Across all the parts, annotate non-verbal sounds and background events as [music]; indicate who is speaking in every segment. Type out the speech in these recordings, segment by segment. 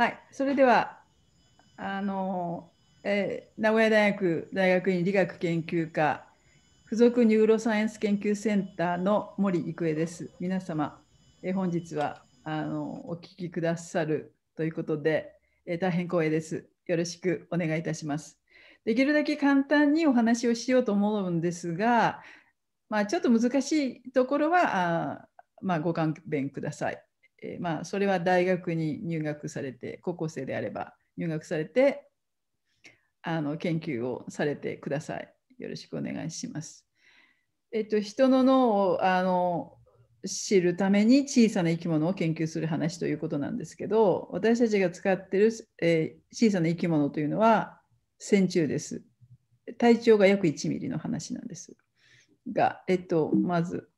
Speaker 1: はい、それではあの、えー、名古屋大学大学院理学研究科附属ニューロサイエンス研究センターの森郁恵です。皆様、えー、本日はあのお聞きくださるということで、えー、大変光栄です。よろしくお願いいたします。できるだけ簡単にお話をしようと思うんですが、まあ、ちょっと難しいところはあ、まあ、ご勘弁ください。えー、まあ、それは大学に入学されて高校生であれば入学されてあの研究をされてください。よろしくお願いします。えっと、人の脳をあの知るために小さな生き物を研究する話ということなんですけど私たちが使ってる、えー、小さな生き物というのは線虫です。体長が約1ミリの話なんですが、えっと、まず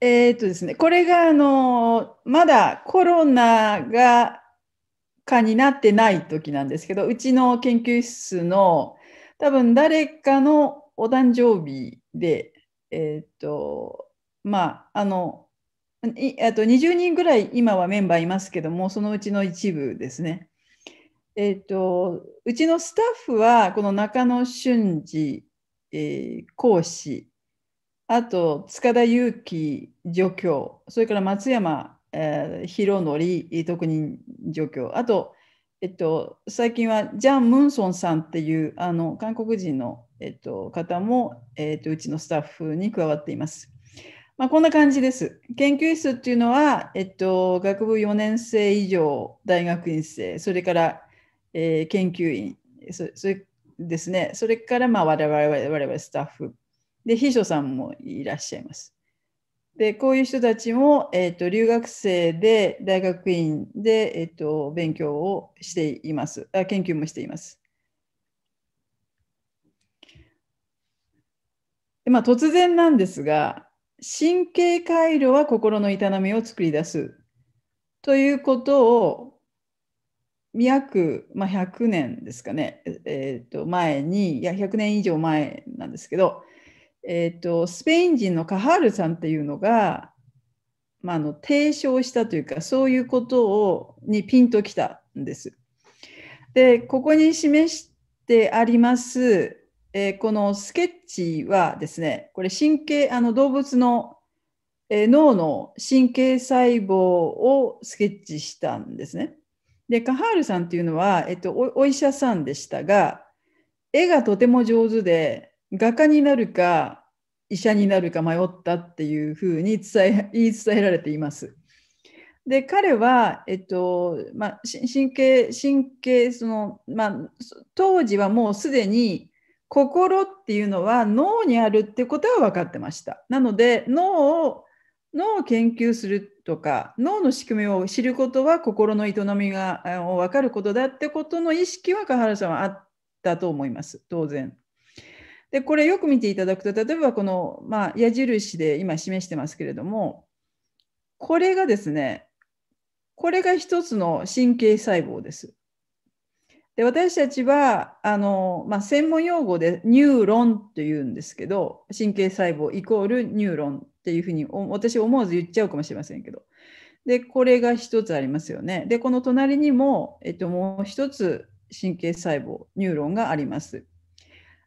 Speaker 1: えっ、とですね、これがあのまだコロナがかになってない時なんですけど、うちの研究室の多分誰かのお誕生日で、えっ、と、まあ、あの、いあと20人ぐらい今はメンバーいますけども、そのうちの一部ですね。えっ、と、うちのスタッフは、この中野俊二、えー、講師あと塚田裕樹助教、それから松山、えー、博則特任助教、あと、えっと、最近はジャン・ムンソンさんっていうあの韓国人の、えっと、方も、えっと、うちのスタッフに加わっています。まあ、こんな感じです。研究室っていうのは、えっと、学部4年生以上、大学院生、それから、えー、研究員そ、それですね、それから、まあ、我々我々スタッフで、秘書さんもいらっしゃいます。で、こういう人たちも、えっ、ー、と、留学生で、大学院で、えっ、ー、と、勉強をしています。あ研究もしています。でまあ、突然なんですが、神経回路は心の営みを作り出すということを約、まあ、100年ですかね、えー、と前にいや100年以上前なんですけどえーと、スペイン人のカハールさんっていうのが、まあ、の提唱したというかそういうことをにピンときたんです。でここに示してあります、えー、このスケッチはですねこれ神経あの動物の、えー、脳の神経細胞をスケッチしたんですね。でカハールさんっていうのは、えっ、ー、とお医者さんでしたが絵がとても上手で画家になるか医者になるか迷ったっていうふうに伝え言い伝えられています。で彼は、えっとまあ、神経神経その、まあ、当時はもうすでに心っていうのは脳にあるってことは分かってました。なので脳を脳を研究するとか脳の仕組みを知ることは心の営みが分かることだってことの意識は川原さんはあったと思います当然。でこれよく見ていただくと例えばこの、まあ、矢印で今示してますけれどもこれがですねこれが一つの神経細胞です。で私たちはあの、まあ、専門用語でニューロンというんですけど神経細胞イコールニューロンっていうふうに私思わず言っちゃうかもしれませんけどでこれが一つありますよねでこの隣にも、えっと、もう一つ神経細胞ニューロンがあります。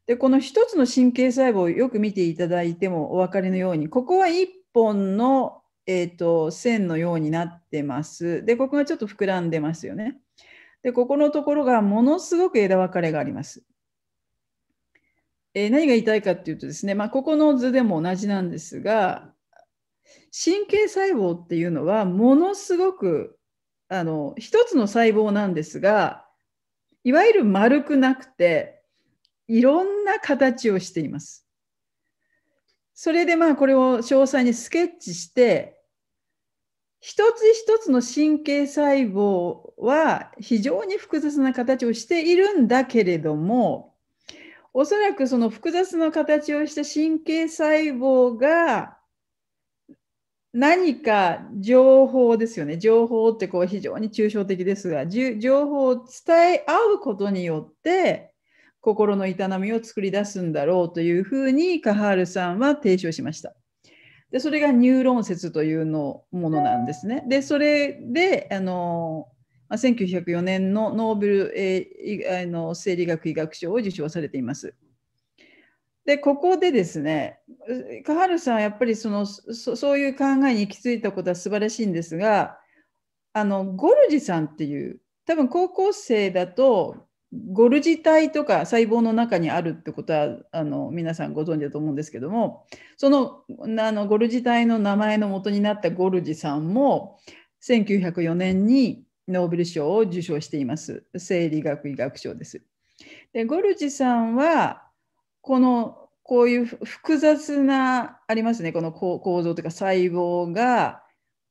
Speaker 1: でこの一つの神経細胞をよく見ていただいてもお分かりのようにここは1本の、えーと、と線のようになってます。でここがちょっと膨らんでますよね。でここのところがものすごく枝分かれがあります。えー、何が言いたいかっていうとですね、まあ、ここの図でも同じなんですが神経細胞っていうのはものすごくあの一つの細胞なんですがいわゆる丸くなくていろんな形をしています。それでまあこれを詳細にスケッチして一つ一つの神経細胞は非常に複雑な形をしているんだけれどもおそらくその複雑な形をした神経細胞が何か情報ですよね情報ってこう非常に抽象的ですが情報を伝え合うことによって心の営みを作り出すんだろうというふうにカハールさんは提唱しました。でそれがニューロン説というのものなんですね。でそれであの1904年のノーベル、えー、あの生理学医学賞を受賞されています。でここでですねカハールさんはやっぱりそのそういう考えに行き着いたことは素晴らしいんですがあのゴルジさんっていう多分高校生だとゴルジ体とか細胞の中にあるってことはあの皆さんご存知だと思うんですけどもそのあのゴルジ体の名前の元になったゴルジさんも1904年にノーベル賞を受賞しています生理学医学賞です。でゴルジさんはこのこういう複雑なありますねこの構造というか細胞が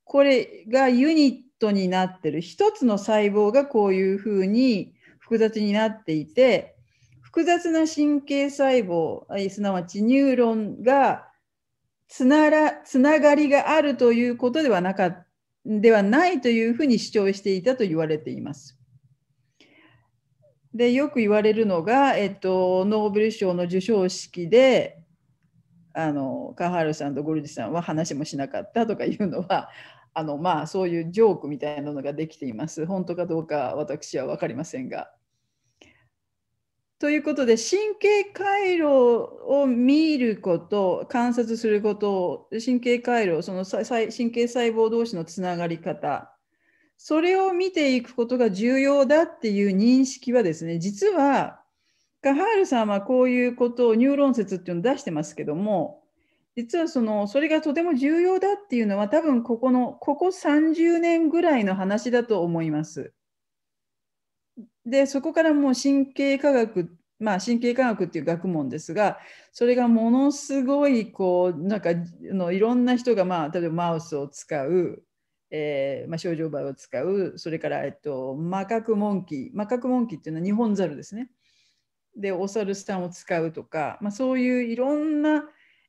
Speaker 1: これがユニットになってる一つの細胞がこういうふうに複雑になっていて複雑な神経細胞すなわちニューロンがつならつながりがあるということではなかではないというふうに主張していたと言われています。でよく言われるのが、えっと、ノーベル賞の授賞式であのカハールさんとゴルジさんは話もしなかったとかいうのはあのまあそういうジョークみたいなのができています。本当かどうか私は分かりませんが。ということで神経回路を見ること観察すること神経回路その神経細胞同士のつながり方それを見ていくことが重要だっていう認識はですね実はカハールさんはこういうことをニューロン説っていうのを出してますけども実はそのそれがとても重要だっていうのは多分ここのここ30年ぐらいの話だと思います。でそこからもう神経科学まあ、神経科学っていう学問ですがそれがものすごいこうなんかのいろんな人が、まあ、例えばマウスを使う、えーまあ、症状梅を使うそれから、えっと、マカクモンキーマカクモンキーっていうのは日本ザルですねでお猿さんを使うとか、まあ、そういういろんな、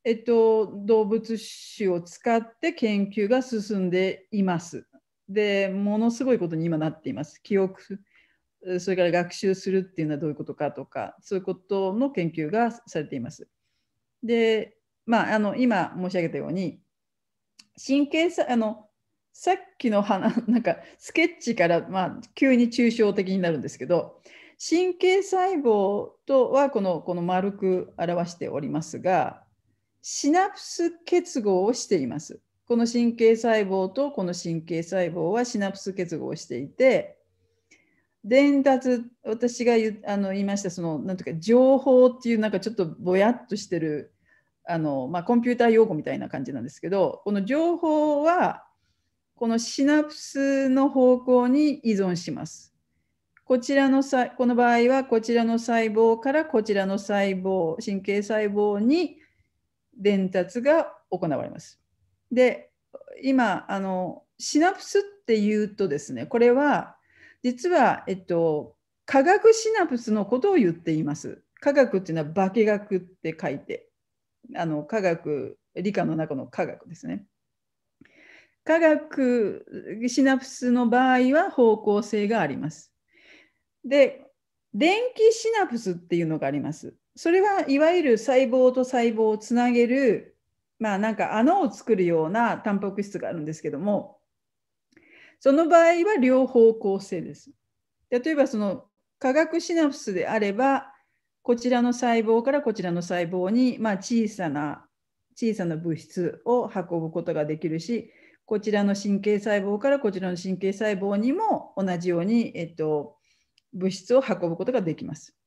Speaker 1: えっと、動物種を使って研究が進んでいます。でものすごいことに今なっています。記憶それから学習するっていうのはどういうことかとかそういうことの研究がされています。で、まあ、あの今申し上げたように神経さあのさっきの話 [laughs] なんかスケッチから、まあ、急に抽象的になるんですけど神経細胞とはこのこの丸く表しておりますがシナプス結合をしています。この神経細胞とこの神経細胞はシナプス結合をしていて伝達私があの言いましたそのなんとか情報っていうなんかちょっとぼやっとしてるあの、まあ、コンピューター用語みたいな感じなんですけどこの情報はこのシナプスの方向に依存します。こちらの細この場合はこちらの細胞からこちらの細胞神経細胞に伝達が行われます。で今あのシナプスっていうとですねこれは実は、えっと、化学シナプスのことを言っています。化学っていうのは化学って書いて、あの化学、理科の中の化学ですね。化学シナプスの場合は方向性があります。で、電気シナプスっていうのがあります。それはいわゆる細胞と細胞をつなげる、まあなんか穴を作るようなタンパク質があるんですけども、その場合は両方向性です。例えばその化学シナプスであればこちらの細胞からこちらの細胞に、まあ、小さな小さな物質を運ぶことができるしこちらの神経細胞からこちらの神経細胞にも同じように、えっと、物質を運ぶことができます。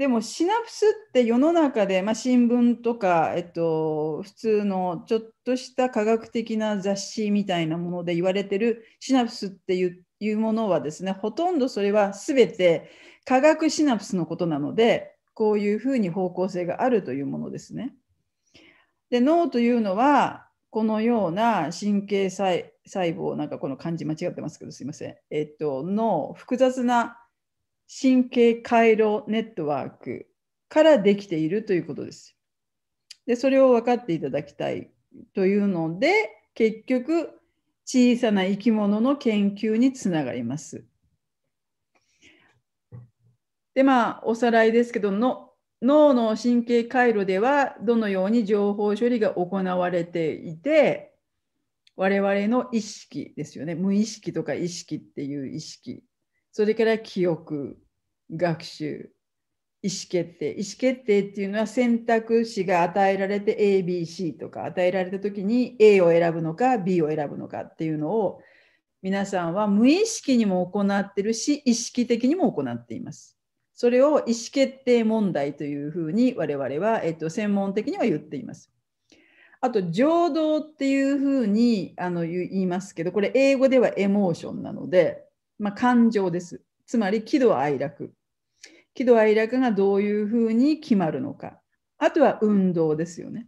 Speaker 1: でもシナプスって世の中で、まあ、新聞とか、えっと、普通のちょっとした科学的な雑誌みたいなもので言われてるシナプスっていうものはですねほとんどそれは全て科学シナプスのことなのでこういうふうに方向性があるというものですね。で脳というのはこのような神経細細胞なんかこの漢字間違ってますけどすいません、えっと、脳複雑な神経回路ネットワークからできているということです。でそれを分かっていただきたいというので結局小さな生き物の研究につながります。でまあおさらいですけどの脳の神経回路ではどのように情報処理が行われていて我々の意識ですよね無意識とか意識っていう意識それから記憶、学習、意思決定。意思決定っていうのは選択肢が与えられて A、B、C とか与えられた時に A を選ぶのか B を選ぶのかっていうのを皆さんは無意識にも行ってるし意識的にも行っています。それを意思決定問題というふうに我々は、えっと、専門的には言っています。あと、情動っていうふうにあの言いますけど、これ英語ではエモーションなので、まあ、感情です。つまり喜怒哀楽。喜怒哀楽がどういうふうに決まるのか。あとは運動ですよね。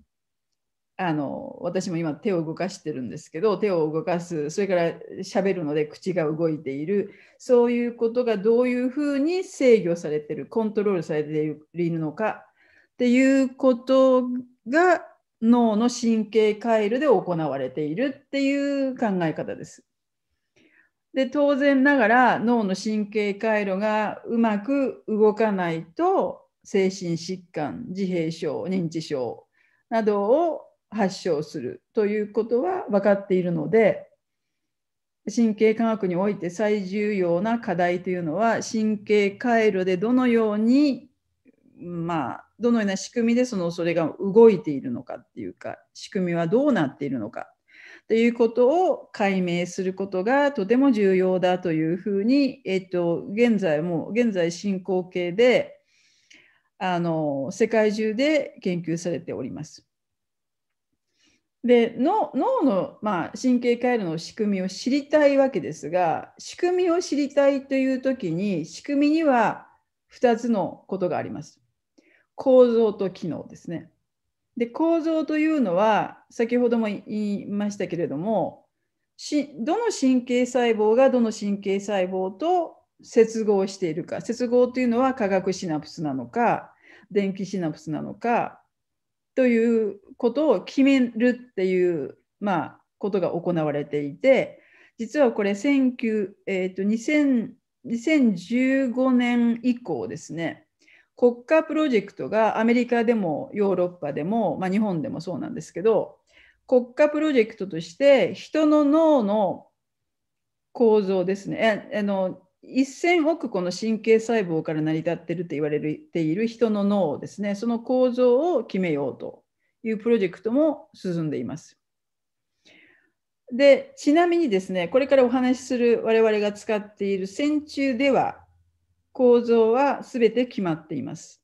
Speaker 1: あの私も今手を動かしてるんですけど手を動かすそれからしゃべるので口が動いているそういうことがどういうふうに制御されてるコントロールされているのかっていうことが脳の神経回路で行われているっていう考え方です。で当然ながら脳の神経回路がうまく動かないと精神疾患自閉症認知症などを発症するということは分かっているので神経科学において最重要な課題というのは神経回路でどのようにまあどのような仕組みでそのそれが動いているのかっていうか仕組みはどうなっているのかっていうことを解明することがとても重要だというふうに、えっと、現在も現在進行形であの世界中で研究されております。で脳の、まあ、神経回路の仕組みを知りたいわけですが仕組みを知りたいという時に仕組みには2つのことがあります。構造と機能ですね。で構造というのは先ほども言いましたけれどもしどの神経細胞がどの神経細胞と接合しているか接合というのは化学シナプスなのか電気シナプスなのかということを決めるっていう、まあ、ことが行われていて実はこれえーと、2015年以降ですね国家プロジェクトがアメリカでもヨーロッパでも、まあ、日本でもそうなんですけど国家プロジェクトとして人の脳の構造ですねあの1000億個の神経細胞から成り立ってると言われている人の脳ですねその構造を決めようというプロジェクトも進んでいます。でちなみにですねこれからお話しする我々が使っている線虫では構造は全て決まっています。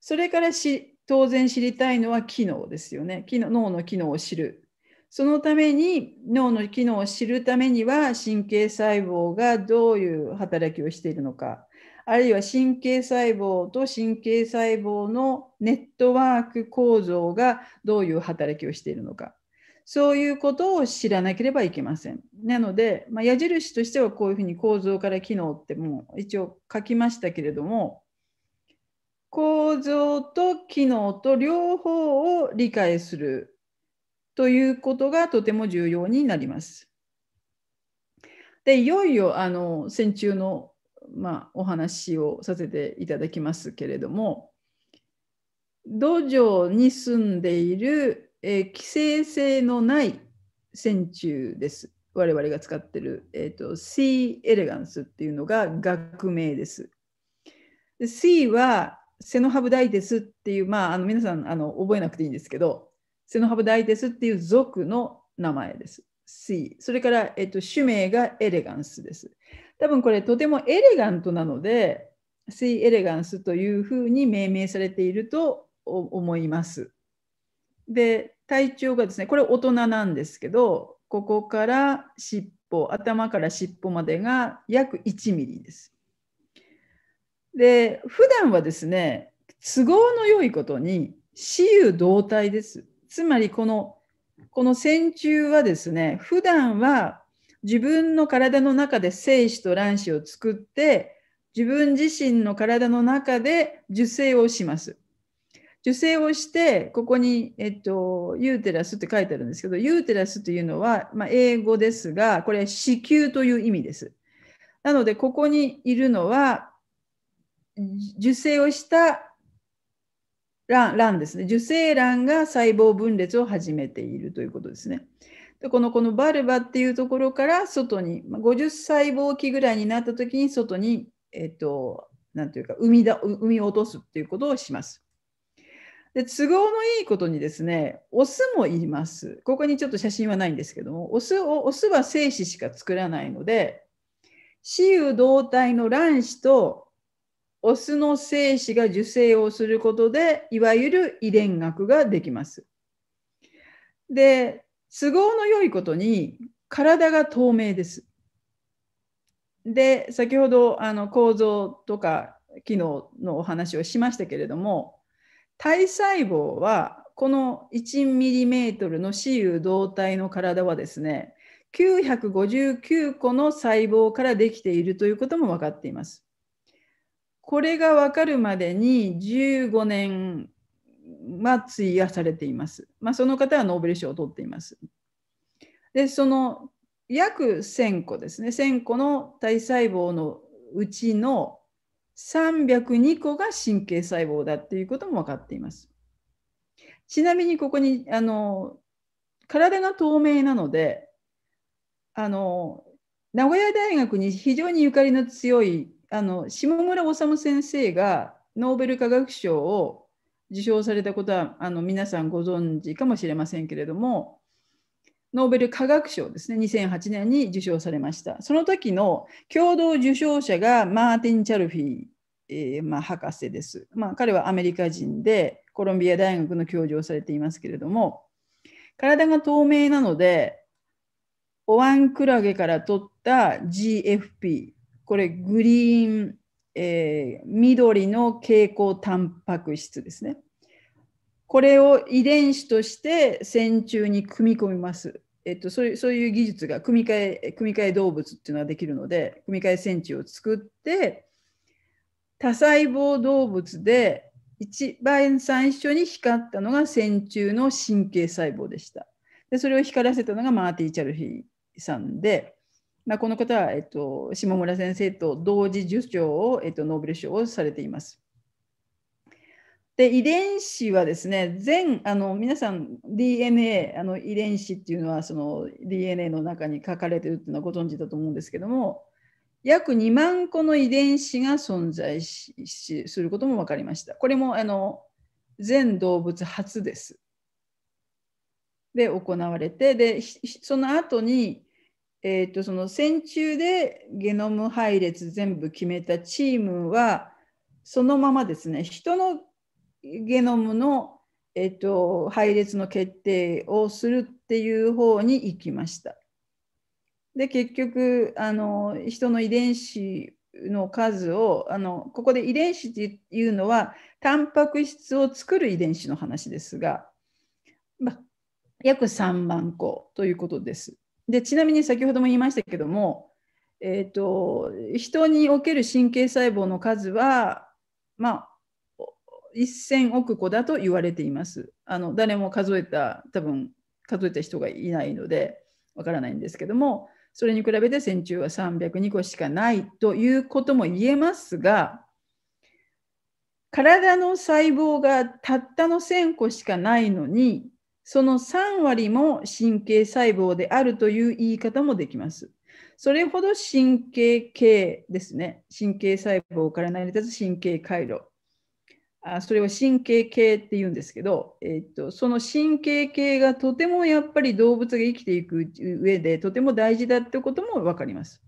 Speaker 1: それからし当然知りたいのは機能ですよね機能。脳の機能を知る。そのために脳の機能を知るためには神経細胞がどういう働きをしているのか、あるいは神経細胞と神経細胞のネットワーク構造がどういう働きをしているのか。そういうことを知らなければいけません。なので、まあ、矢印としてはこういうふうに構造から機能ってもう一応書きましたけれども構造と機能と両方を理解するということがとても重要になります。でいよいよあの戦中の、まあ、お話をさせていただきますけれども道場に住んでいるえー、寄性のない線虫です。我々が使ってる、えーと、C. エレガンスっていうのが学名です。で C はセノハブダイテスっていう、まあ、あの皆さんあの覚えなくていいんですけど、セノハブダイテスっていう族の名前です。C。それから、えっと、種名がエレガンスです。多分これとてもエレガントなので、C エレガンスというふうに命名されていると思います。で体長がですねこれ大人なんですけどここから尻尾頭から尻尾までが約1ミリです。で普段はですね都合の良いことに雌雄同体です。つまりこのこの線虫はですね普段は自分の体の中で精子と卵子を作って自分自身の体の中で受精をします。受精をして、ここに、えっと、ユーテラスって書いてあるんですけど、ユーテラスというのは、まあ、英語ですが、これ、子宮という意味です。なので、ここにいるのは、受精をした卵卵ですね。受精卵が細胞分裂を始めているということですね。でこのこのバルバっていうところから外に、50細胞期ぐらいになった時に外に、えっと、なんていうか、生みだ生み落とすっていうことをします。で都合のいいことにですね、オスもいます。ここにちょっと写真はないんですけども、オスをオスは精子しか作らないので、雌雄同体の卵子とオスの精子が受精をすることで、いわゆる遺伝学ができます。で、都合の良いことに体が透明です。で、先ほどあの構造とか機能のお話をしましたけれども、体細胞はこの1トルの雌雄同体の体はですね959個の細胞からできているということも分かっています。これが分かるまでに15年は費やされています。まあ、その方はノーベル賞を取っています。でその約1,000個ですね1,000個の体細胞のうちの302個が神経細胞だっていうことも分かっています。ちなみにここにあの体が透明なのであの名古屋大学に非常にゆかりの強いあの下村治先生がノーベル化学賞を受賞されたことはあの皆さんご存知かもしれませんけれどもノーベル化学賞ですね、2008年に受賞されました。その時の共同受賞者がマーティン・チャルフィー、えー、まあ、博士です。まあ、彼はアメリカ人で、コロンビア大学の教授をされていますけれども、体が透明なので、おわんクラゲから取った GFP、これグリーン、えー、緑の蛍光タンパク質ですね。これを遺伝子として線虫に組み込みます。えっと、そういうそういう技術が組み換え組み換え動物っていうのができるので組み換え線虫を作って多細胞動物で一番最初に光ったのが線虫の神経細胞でした。でそれを光らせたのがマーティ・ー・チャルヒーさんで、まあ、この方は、えっと、下村先生と同時受賞を、えっと、ノーベル賞をされています。で遺伝子はですね全あの皆さん DNA あの遺伝子っていうのはその DNA の中に書かれてるっていうのはご存知だと思うんですけども約2万個の遺伝子が存在しすることも分かりました。これもあの全動物初です。で行われてでその後にえーと、とその線虫でゲノム配列全部決めたチームはそのままですね人のゲノムの、えっと、配列の決定をするっていう方に行きました。で結局あの人の遺伝子の数をあのここで遺伝子っていうのはタンパク質を作る遺伝子の話ですが、ま、約3万個ということです。でちなみに先ほども言いましたけども、えーと、人における神経細胞の数は、まあ、1000億個だと言われています。あの誰も数えた多分数えた人がいないのでわからないんですけどもそれに比べて線虫は302個しかないということも言えますが体の細胞がたったの1000個しかないのにその3割も神経細胞であるという言い方もできます。それほど神経系ですね。神経細胞から成り立つ神経回路。あそれは神経系って言うんですけど、えっと、その神経系がとてもやっぱり動物が生きていく上でとても大事だってことも分かります。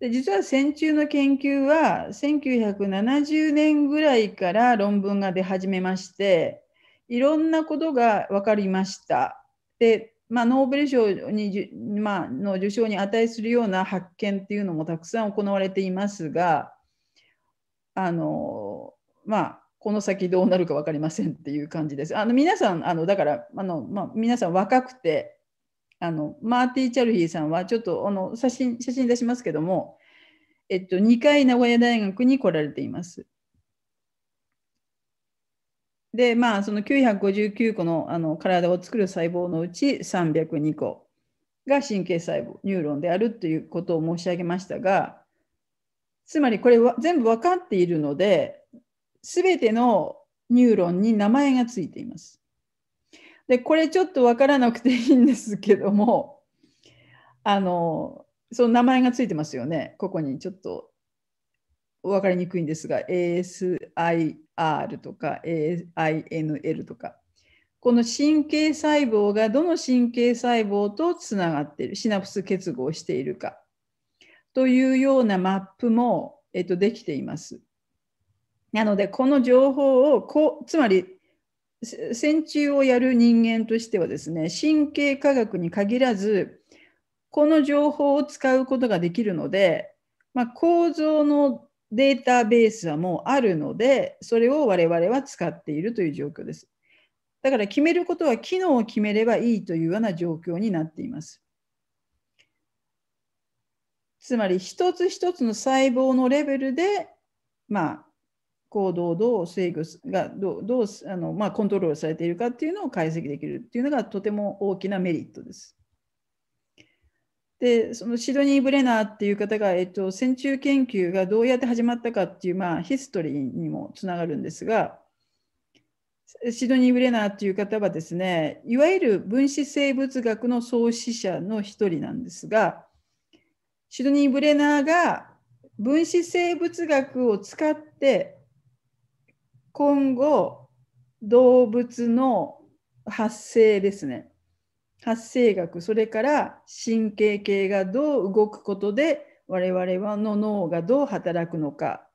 Speaker 1: で実は線虫の研究は1970年ぐらいから論文が出始めましていろんなことが分かりました。で、まあ、ノーベル賞に、まあの受賞に値するような発見っていうのもたくさん行われていますがあのまあ、この先どうなるか分かりませんっていう感じです。あの皆さん、あのだからあの、まあ、皆さん若くてあの、マーティ・ー・チャルヒーさんはちょっとあの写真写真出しますけども、えっと、2回名古屋大学に来られています。で、まあ、その959個のあの体を作る細胞のうち302個が神経細胞、ニューロンであるということを申し上げましたが、つまりこれは全部分かっているので、すべてのニューロンに名前がついています。でこれちょっとわからなくていいんですけどもあのその名前がついてますよねここにちょっと分かりにくいんですが ASIR とか AINL とかこの神経細胞がどの神経細胞とつながっているシナプス結合しているかというようなマップも、えっと、できています。なので、この情報をこう、つまり、線虫をやる人間としてはですね、神経科学に限らず、この情報を使うことができるので、まあ、構造のデータベースはもうあるので、それを我々は使っているという状況です。だから決めることは機能を決めればいいというような状況になっています。つまり一つ一つの細胞のレベルで、まあ、行動どう制御がどうどうあの、まあ、コントロールされているかっていうのを解析できるっていうのがとても大きなメリットです。でそのシドニー・ブレナーっていう方が、えっと、線虫研究がどうやって始まったかっていう、まあ、ヒストリーにもつながるんですがシドニー・ブレナーっていう方はですねいわゆる分子生物学の創始者の一人なんですがシドニー・ブレナーが分子生物学を使って今後動物の発生ですね発生学それから神経系がどう動くことで我々はの脳がどう働くのか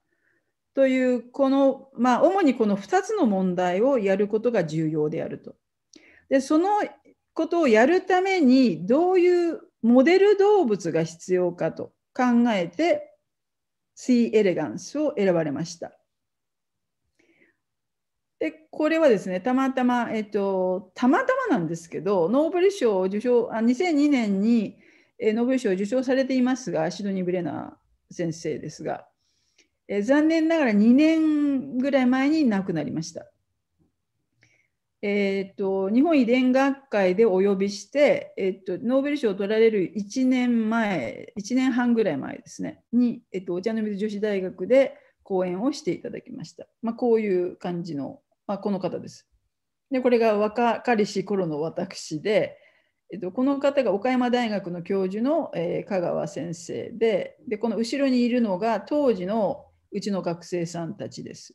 Speaker 1: というこのまあ主にこの2つの問題をやることが重要であると。でそのことをやるためにどういうモデル動物が必要かと考えて C. エレガンスを選ばれました。でこれはですねたまたま、えっと、たまたまなんですけどノーベル賞を受賞あ2002年にノーベル賞を受賞されていますがシドニー・ブレナー先生ですが、え残念ながら2年ぐらい前に亡くなりました。えーと、日本遺伝学会でお呼びして、えーと、ノーベル賞を取られる1年前1年半ぐらい前ですねに、えーとお茶の水女子大学で講演をしていただきました、まあ、こういう感じのまあ、この方です。でこれが若かりし頃の私で、えっと、この方が岡山大学の教授の、えー、香川先生ででこの後ろにいるのが当時のうちの学生さんたちです。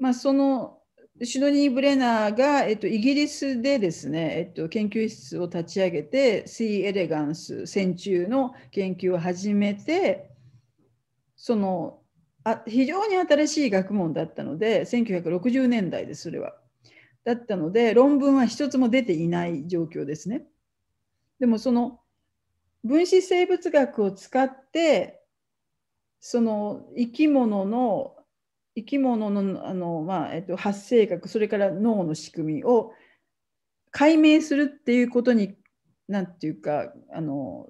Speaker 1: まあ、そのシドニー・ブレナーが、えっと、イギリスでですね、えっと、研究室を立ち上げて、シー・エレガンス、戦中の研究を始めて、そのあ非常に新しい学問だったので1960年代ですそれは。だったので論文は一つも出ていない状況ですね。でもその分子生物学を使ってその生き物の生き物のあの、まあ、えっと、発生学それから脳の仕組みを解明するっていうことに何て言うかあの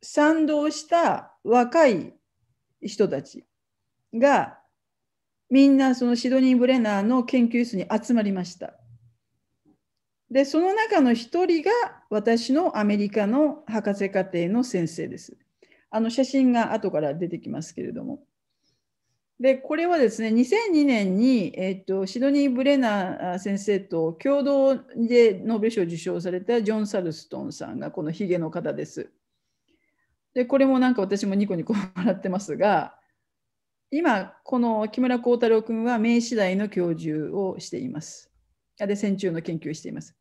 Speaker 1: 賛同した若い人たちがみんなそのシドニー・ブレナーの研究室に集まりました。で、その中の一人が私のアメリカの博士課程の先生です。あの写真が後から出てきますけれども。で、これはですね、2002年に、えっと、シドニー・ブレナー先生と共同でノーベル賞を受賞されたジョン・サルストンさんがこのヒゲの方です。でこれもなんか私もニコニコ笑ってますが今この木村光太郎君は明治大の教授をしています。で戦中の研究をしています。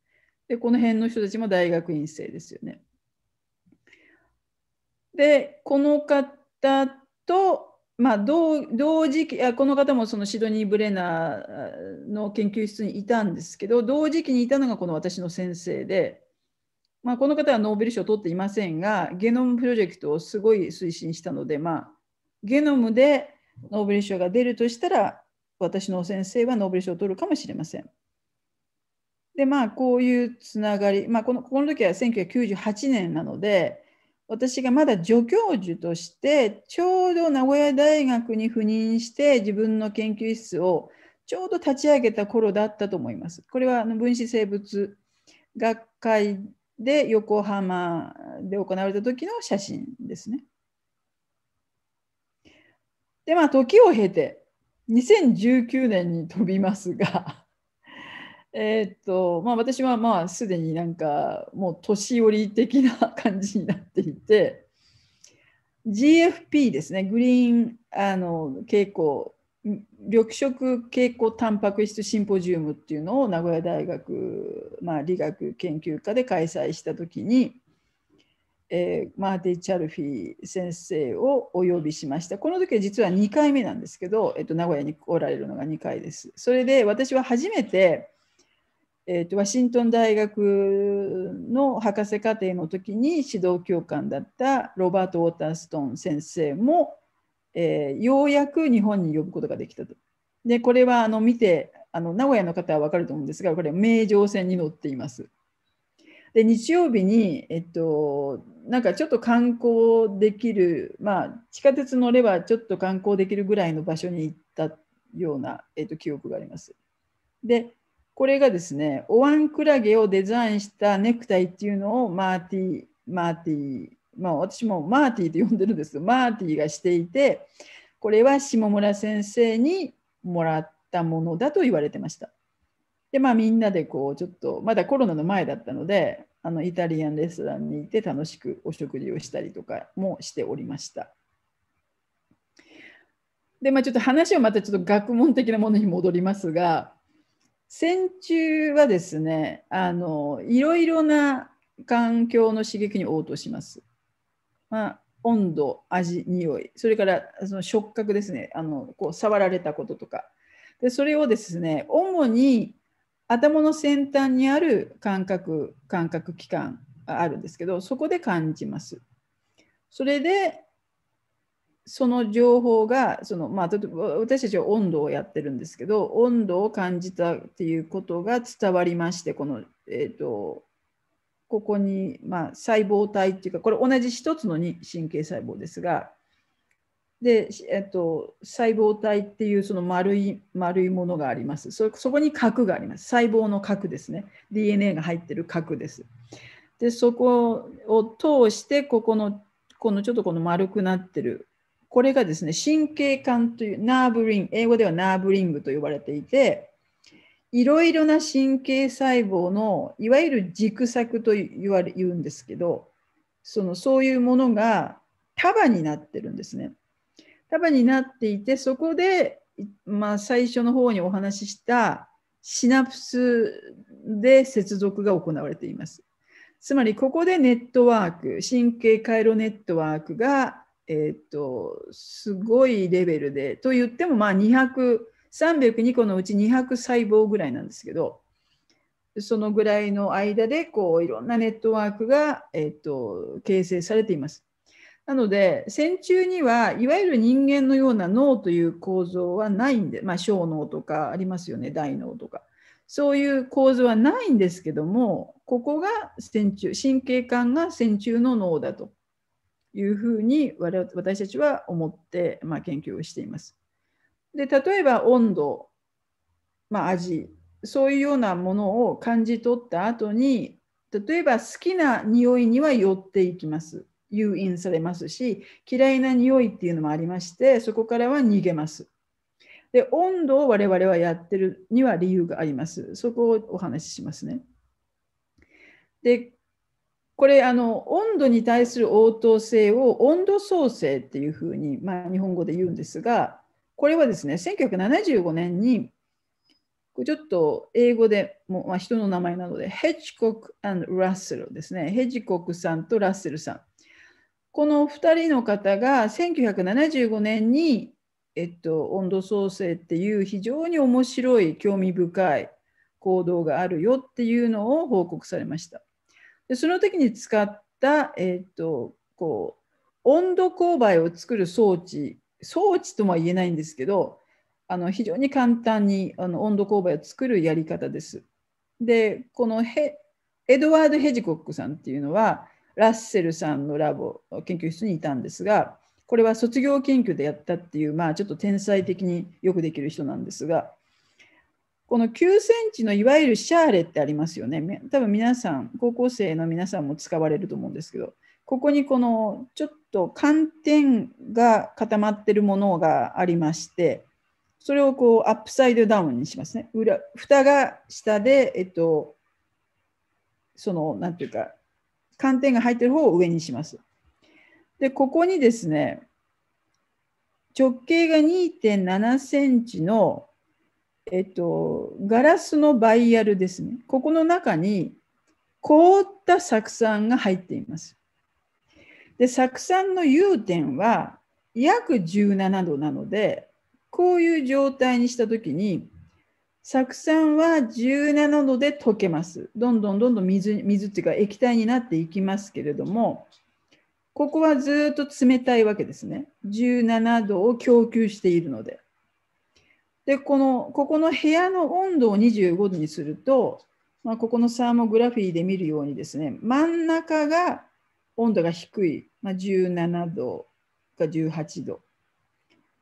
Speaker 1: でこの辺の人たちも大学院生ですよね。でこの方と、まあ同、同時期この方もそのシドニー・ブレナーの研究室にいたんですけど同時期にいたのがこの私の先生で。まあ、この方はノーベル賞を取っていませんが、ゲノムプロジェクトをすごい推進したので、まあ、ゲノムでノーベル賞が出るとしたら、私の先生はノーベル賞を取るかもしれません。で、まあ、こういうつながり、まあ、このこの時は1998年なので、私がまだ助教授として、ちょうど名古屋大学に赴任して、自分の研究室をちょうど立ち上げた頃だったと思います。これは分子生物学会で横浜で行われた時の写真ですね。でまあ時を経て2019年に飛びますが [laughs] えっとまあ私はまあすでになんかもう年寄り的な感じになっていて GFP ですねグリーンあの傾向緑色蛍光タンパク質シンポジウムっていうのを名古屋大学、まあ、理学研究科で開催した時に、えー、マーティ・チャルフィー先生をお呼びしましたこの時は実は2回目なんですけど、えっと、名古屋に来られるのが2回ですそれで私は初めて、えっと、ワシントン大学の博士課程の時に指導教官だったロバート・ウォーターストーン先生もえー、ようやく日本に呼ぶことができたと。でこれはあの見てあの名古屋の方は分かると思うんですがこれ名城線に乗っています。で日曜日に、えっと、なんかちょっと観光できる、まあ、地下鉄乗ればちょっと観光できるぐらいの場所に行ったような、えっと、記憶があります。でこれがですねおわんクラゲをデザインしたネクタイっていうのをマーティマーティまあ、私もマーティーと呼んでるんですけどマーティーがしていてこれは下村先生にもらったものだと言われてました。でまあみんなでこうちょっとまだコロナの前だったのであのイタリアンレストランに行って楽しくお食事をしたりとかもしておりました。でまあちょっと話をまたちょっと学問的なものに戻りますが戦中はですねあのいろいろな環境の刺激に応答します。まあ、温度、味、匂い、それからその触覚ですね、あのこう触られたこととかで、それをですね、主に頭の先端にある感覚、感覚器官があるんですけど、そこで感じます。それでその情報がその、まあ、例えば私たちは温度をやってるんですけど温度を感じたっていうことが伝わりましてこの、えーとここに、まあ、細胞体っていうかこれ同じ一つのに神経細胞ですがで、えっと、細胞体っていうその丸い丸いものがありますそそこに核があります細胞の核ですね DNA が入ってる核ですでそこを通してここのこのちょっとこの丸くなってるこれがですね神経管というナーブリング英語ではナーブリングと呼ばれていていろいろな神経細胞のいわゆる軸索と言われ言うんですけどそのそういうものが束になってるんですね。束になっていてそこで、まあ、最初の方にお話ししたシナプスで接続が行われています。つまりここでネットワーク神経回路ネットワークが、えー、っとすごいレベルでと言ってもまあ200 302個のうち200細胞ぐらいなんですけど、そのぐらいの間でこういろんなネットワークが、えっと、形成されています。なので線虫にはいわゆる人間のような脳という構造はないんで、まあ、小脳とかありますよね大脳とかそういう構造はないんですけどもここが線虫神経管が線虫の脳だというふうに私たちは思って、まあ、研究をしています。で例えば温度、まあ、味そういうようなものを感じ取った後に例えば好きな匂いには寄っていきます誘引されますし嫌いな匂いっていうのもありましてそこからは逃げますで温度を我々はやってるには理由がありますそこをお話ししますねでこれあの温度に対する応答性を温度創生っていうふうに、まあ、日本語で言うんですがこれはですね、1975年に、ちょっと英語でもう、まあ、人の名前なので、ヘッジコックラッセルですね。ヘッジコックさんとラッセルさん。この2人の方が1975年に、えっと、温度創生っていう非常に面白い興味深い行動があるよっていうのを報告されました。でその時に使った、えっと、こう温度勾配を作る装置装置とは言えないんですけどあの非常に簡単にあの温度勾配を作るやり方です。でこのヘエドワード・ヘジコックさんっていうのはラッセルさんのラボ研究室にいたんですがこれは卒業研究でやったっていう、まあ、ちょっと天才的によくできる人なんですがこの9センチのいわゆるシャーレってありますよね多分皆さん高校生の皆さんも使われると思うんですけどここにこのちょっと寒天が固まってるものがありまして、それをこうアップサイドダウンにしますね。裏蓋が下で、えっと、その、なんていうか、寒天が入ってる方を上にします。で、ここにですね、直径が2.7センチの、えっと、ガラスのバイアルですね。ここの中に凍った酢酸が入っています。で、酢酸の融点は約17度なので、こういう状態にしたときに、酢酸は17度で溶けます。どんどんどんどん水、水っていうか液体になっていきますけれども、ここはずっと冷たいわけですね。17度を供給しているので。で、この、ここの部屋の温度を25度にすると、まあ、ここのサーモグラフィーで見るようにですね、真ん中が温度が低い、まあ、17度か18度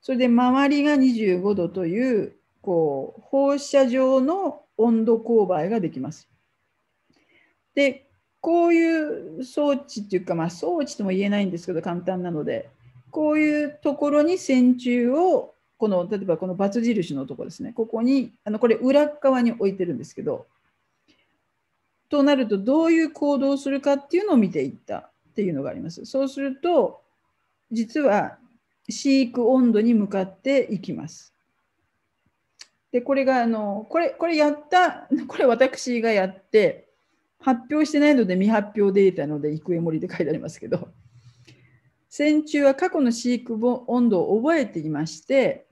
Speaker 1: それで周りが25度というこう放射状の温度勾配ができます。でこういう装置っていうか、まあ、装置とも言えないんですけど簡単なのでこういうところに線虫をこの例えばこの×印のとこですねここにあのこれ裏側に置いてるんですけどとなるとどういう行動をするかっていうのを見ていったっていうのがあります。そうすると、実は飼育温度に向かっていきます。で、これが、あの、これ、これやった、[laughs] これ私がやって、発表してないので未発表データので、育英森で書いてありますけど、線虫は過去の飼育温度を覚えていまして、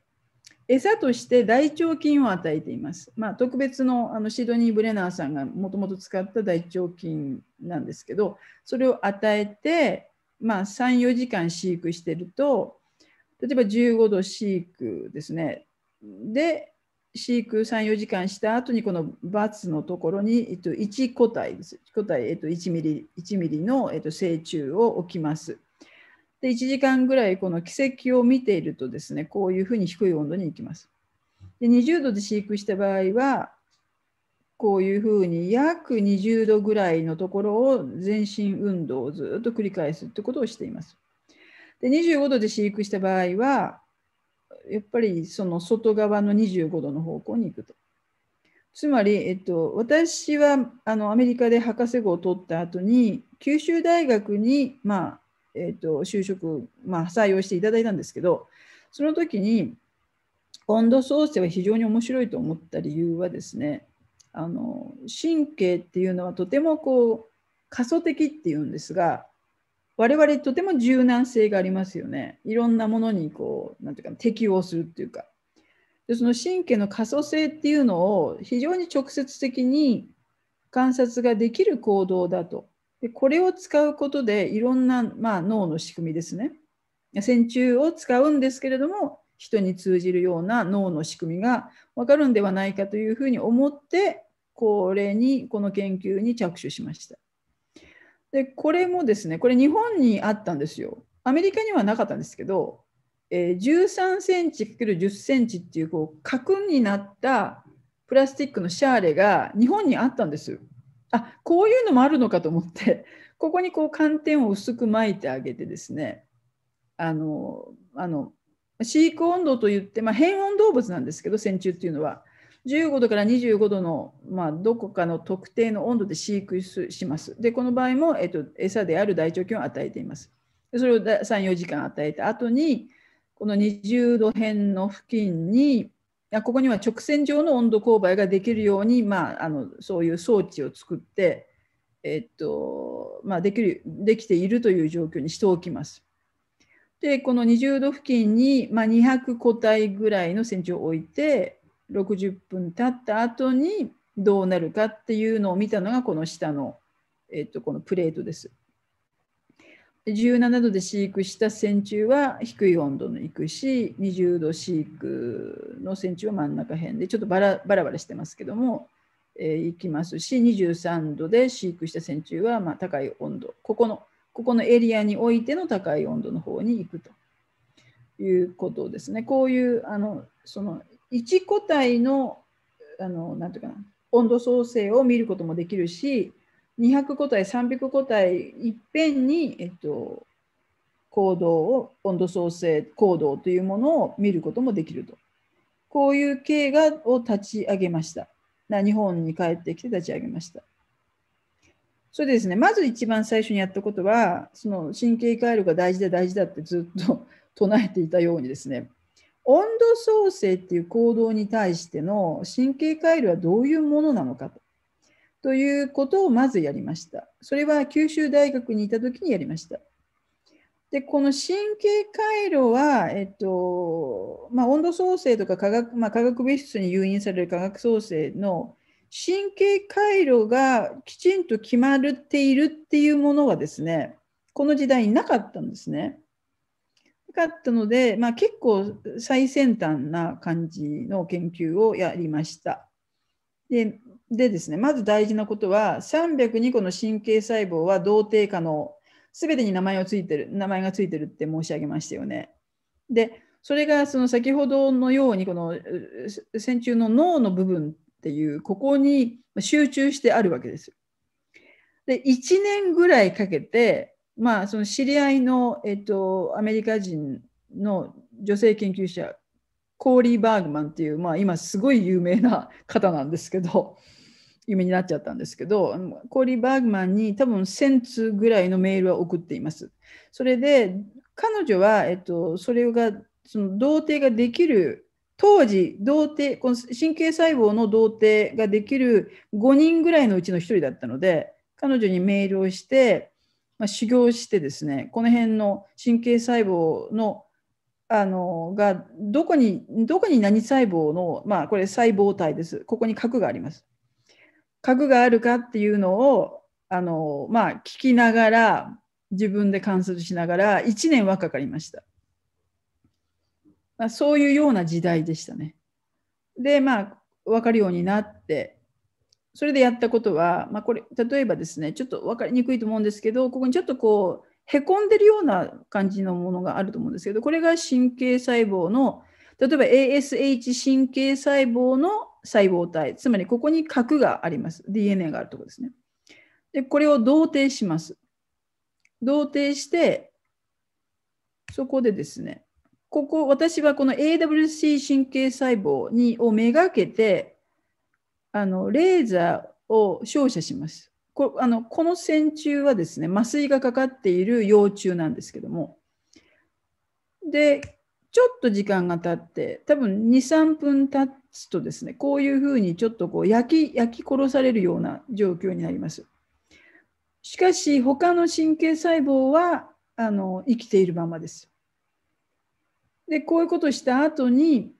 Speaker 1: 餌として大腸菌を与えています。まあ、特別のあのシドニー・ブレナーさんがもともと使った大腸菌なんですけどそれを与えて、まあ、34時間飼育してると例えば15度飼育ですねで飼育34時間した後にこのバツのところに、えっと、1個体です個体、えっと、1ミリ1ミリの、えっと、成虫を置きます。で1時間ぐらいこの軌跡を見ているとですねこういうふうに低い温度に行きます。で20度で飼育した場合はこういうふうに約20度ぐらいのところを全身運動をずっと繰り返すってことをしています。で25度で飼育した場合はやっぱりその外側の25度の方向に行くと。つまり、えっと、私はあのアメリカで博士号を取った後に九州大学に、まあ、えーと、就職、まあ、採用していただいたんですけどその時に温度創生は非常に面白いと思った理由はですねあの神経っていうのはとてもこう過疎的っていうんですが我々とても柔軟性がありますよねいろんなものにこう何ていうか適応するっていうかでその神経の可塑性っていうのを非常に直接的に観察ができる行動だとでこれを使うことでいろんな、まあ、脳の仕組みですね線虫を使うんですけれども人に通じるような脳の仕組みが分かるんではないかというふうに思ってこれにこの研究に着手しました。でこれもですねこれ日本にあったんですよ。アメリカにはなかったんですけど、え13センチ ×10 センチっていうこう角になったプラスチックのシャーレが日本にあったんです。あこういうのもあるのかと思って [laughs] ここにこう寒天を薄く巻いてあげてですねあのあの飼育温度といって、まあ、変温動物なんですけど線虫っていうのは15度から25度の、まあ、どこかの特定の温度で飼育します。でこの場合も、えっと、餌である大腸菌を与えています。でそれを34時間与えた後にこの20度辺の付近にやここには直線上の温度勾配ができるように、まあ、あのそういう装置を作って、えっとまあ、できるできているという状況にしておきます。でこの20度付近に、まあ、200個体ぐらいの線虫を置いて60分経った後にどうなるかっていうのを見たのがこの下の、えっと、このプレートです。17度で飼育した線虫は低い温度の行くし20度飼育の線虫は真ん中辺でちょっとバラバラバラしてますけども、えー、行きますし23度で飼育した線虫はま高い温度ここのここのエリアにおいての高い温度の方に行くということですね。こういうあのその1個体のんていうかな温度創生を見ることもできるし200個体300個体いっぺんに、えっと、行動を温度創生行動というものを見ることもできるとこういう経がを立ち上げました日本に帰ってきて立ち上げましたそれでですねまず一番最初にやったことはその神経回路が大事だ大事だってずっと [laughs] 唱えていたようにですね温度創生っていう行動に対しての神経回路はどういうものなのかとということをまずやりました。それは九州大学にいた時にやりました。で、この神経回路は、えっと、まあ、温度創生とか化学、まあ、化学物質に誘引される化学創生の神経回路がきちんと決まっているっていうものはですね、この時代になかったんですね。なかったので、まあ、結構最先端な感じの研究をやりました。ででですね、まず大事なことは、302個の神経細胞は同定可の、すべてに名前をついてる、名前がついてるって申し上げましたよね。で、それがその先ほどのように、この線虫の脳の部分っていう、ここに集中してあるわけですよ。で、1年ぐらいかけて、まあ、その知り合いの、えっと、アメリカ人の女性研究者、コーリー・バーグマンっていう、まあ、今すごい有名な方なんですけど、夢になっちゃったんですけどコーリー・バーグマンに多分1000通ぐらいのメールは送っています。それで彼女は、えっと、それがその童貞ができる当時童貞この神経細胞の童貞ができる5人ぐらいのうちの1人だったので彼女にメールをして、まあ、修行してですねこの辺の神経細胞のあのがどこにどこに何細胞のまあこれ細胞体ですここに核があります家具があるかっていうのをあの、まあ、聞きながら自分で観察しながら1年はかかりました、まあ、そういうような時代でしたねでまあ分かるようになってそれでやったことは、まあ、これ例えばですねちょっと分かりにくいと思うんですけどここにちょっとこうへこんでるような感じのものがあると思うんですけどこれが神経細胞の例えば ASH 神経細胞の細胞体、つまりここに核があります。DNA があるところですね。で、これを同定します。同定して、そこでですね、ここ、私はこの AWC 神経細胞にをめがけて、あの、レーザーを照射します。こあのこの線虫はですね、麻酔がかかっている幼虫なんですけども、で、ちょっと時間が経って、多分2、3分経っすとですね、こういうふうにちょっとこう焼き焼き殺されるような状況になります。しかし、他の神経細胞はあの生きているままです。で、こういうことした後に、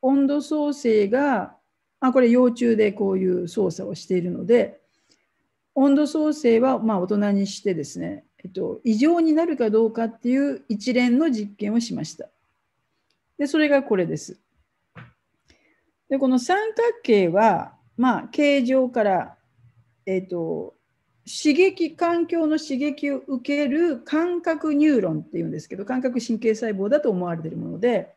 Speaker 1: 温度創生が、あこれ幼虫でこういう操作をしているので、温度創生はま大人にしてですね、えっと、異常になるかどうかっていう一連の実験をしました。で、それがこれです。でこの三角形は、まあ、形状から、えーと、刺激環境の刺激を受ける感覚ニューロンっていうんですけど感覚神経細胞だと思われているもので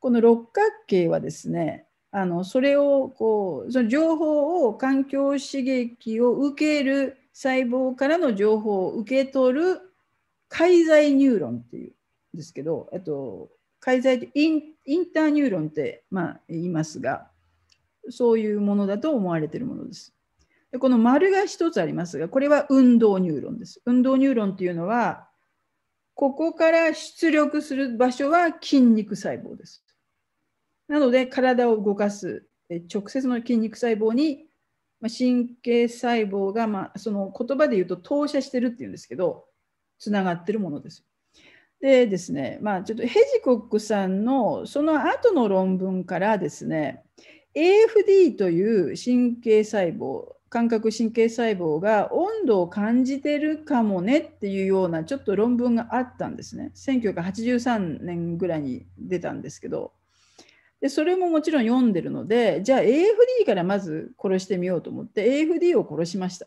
Speaker 1: この六角形はですねあのそれをこうその情報を環境刺激を受ける細胞からの情報を受け取る介在ニューロンっていうんですけど、えっと、介在でインインターニューロンって、まあ、言いますが、そういうものだと思われているものです。でこの丸が1つありますが、これは運動ニューロンです。運動ニューロンというのは、ここから出力する場所は筋肉細胞です。なので、体を動かす直接の筋肉細胞に神経細胞が、まあ、その言葉で言うと投射してるっていうんですけど、つながってるものです。でですね、まあ、ちょっとヘジコックさんのその後の論文からですね、AFD という神経細胞、感覚神経細胞が温度を感じてるかもねっていうようなちょっと論文があったんですね。1983年ぐらいに出たんですけど、でそれももちろん読んでるので、じゃあ AFD からまず殺してみようと思って AFD を殺しました。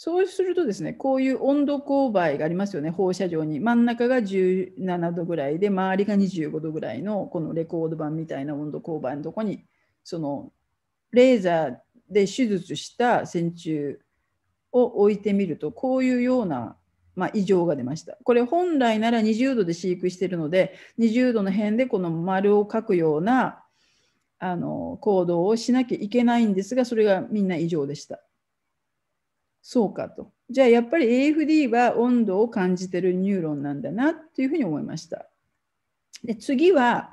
Speaker 1: そうするとですね、こういう温度勾配がありますよね、放射状に。真ん中が17度ぐらいで、周りが25度ぐらいの、このレコード板みたいな温度勾配のとこに、そのレーザーで手術した線虫を置いてみると、こういうような、まあ、異常が出ました。これ本来なら20度で飼育してるので、20度の辺でこの丸を描くようなあの行動をしなきゃいけないんですが、それがみんな異常でした。そうかと。じゃあやっぱり AFD は温度を感じてるニューロンなんだなっていうふうに思いました。で次は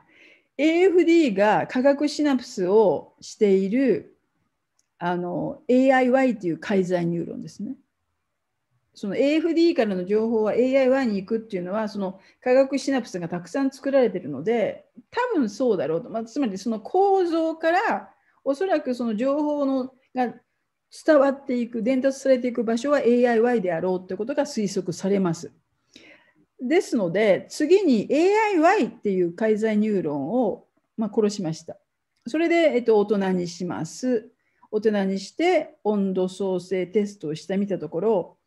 Speaker 1: AFD が化学シナプスをしているあの AIY という介在ニューロンですね。その AFD からの情報は AIY に行くっていうのはその化学シナプスがたくさん作られてるので多分そうだろうと、まあ、つまりその構造からおそらくその情報のが伝わっていく伝達されていく場所は AIY であろうということが推測されます。ですので次に AIY っていう介在ニューロンを、まあ、殺しました。それで、えっと、大人にします。大人にして温度創生テストをしてみたところ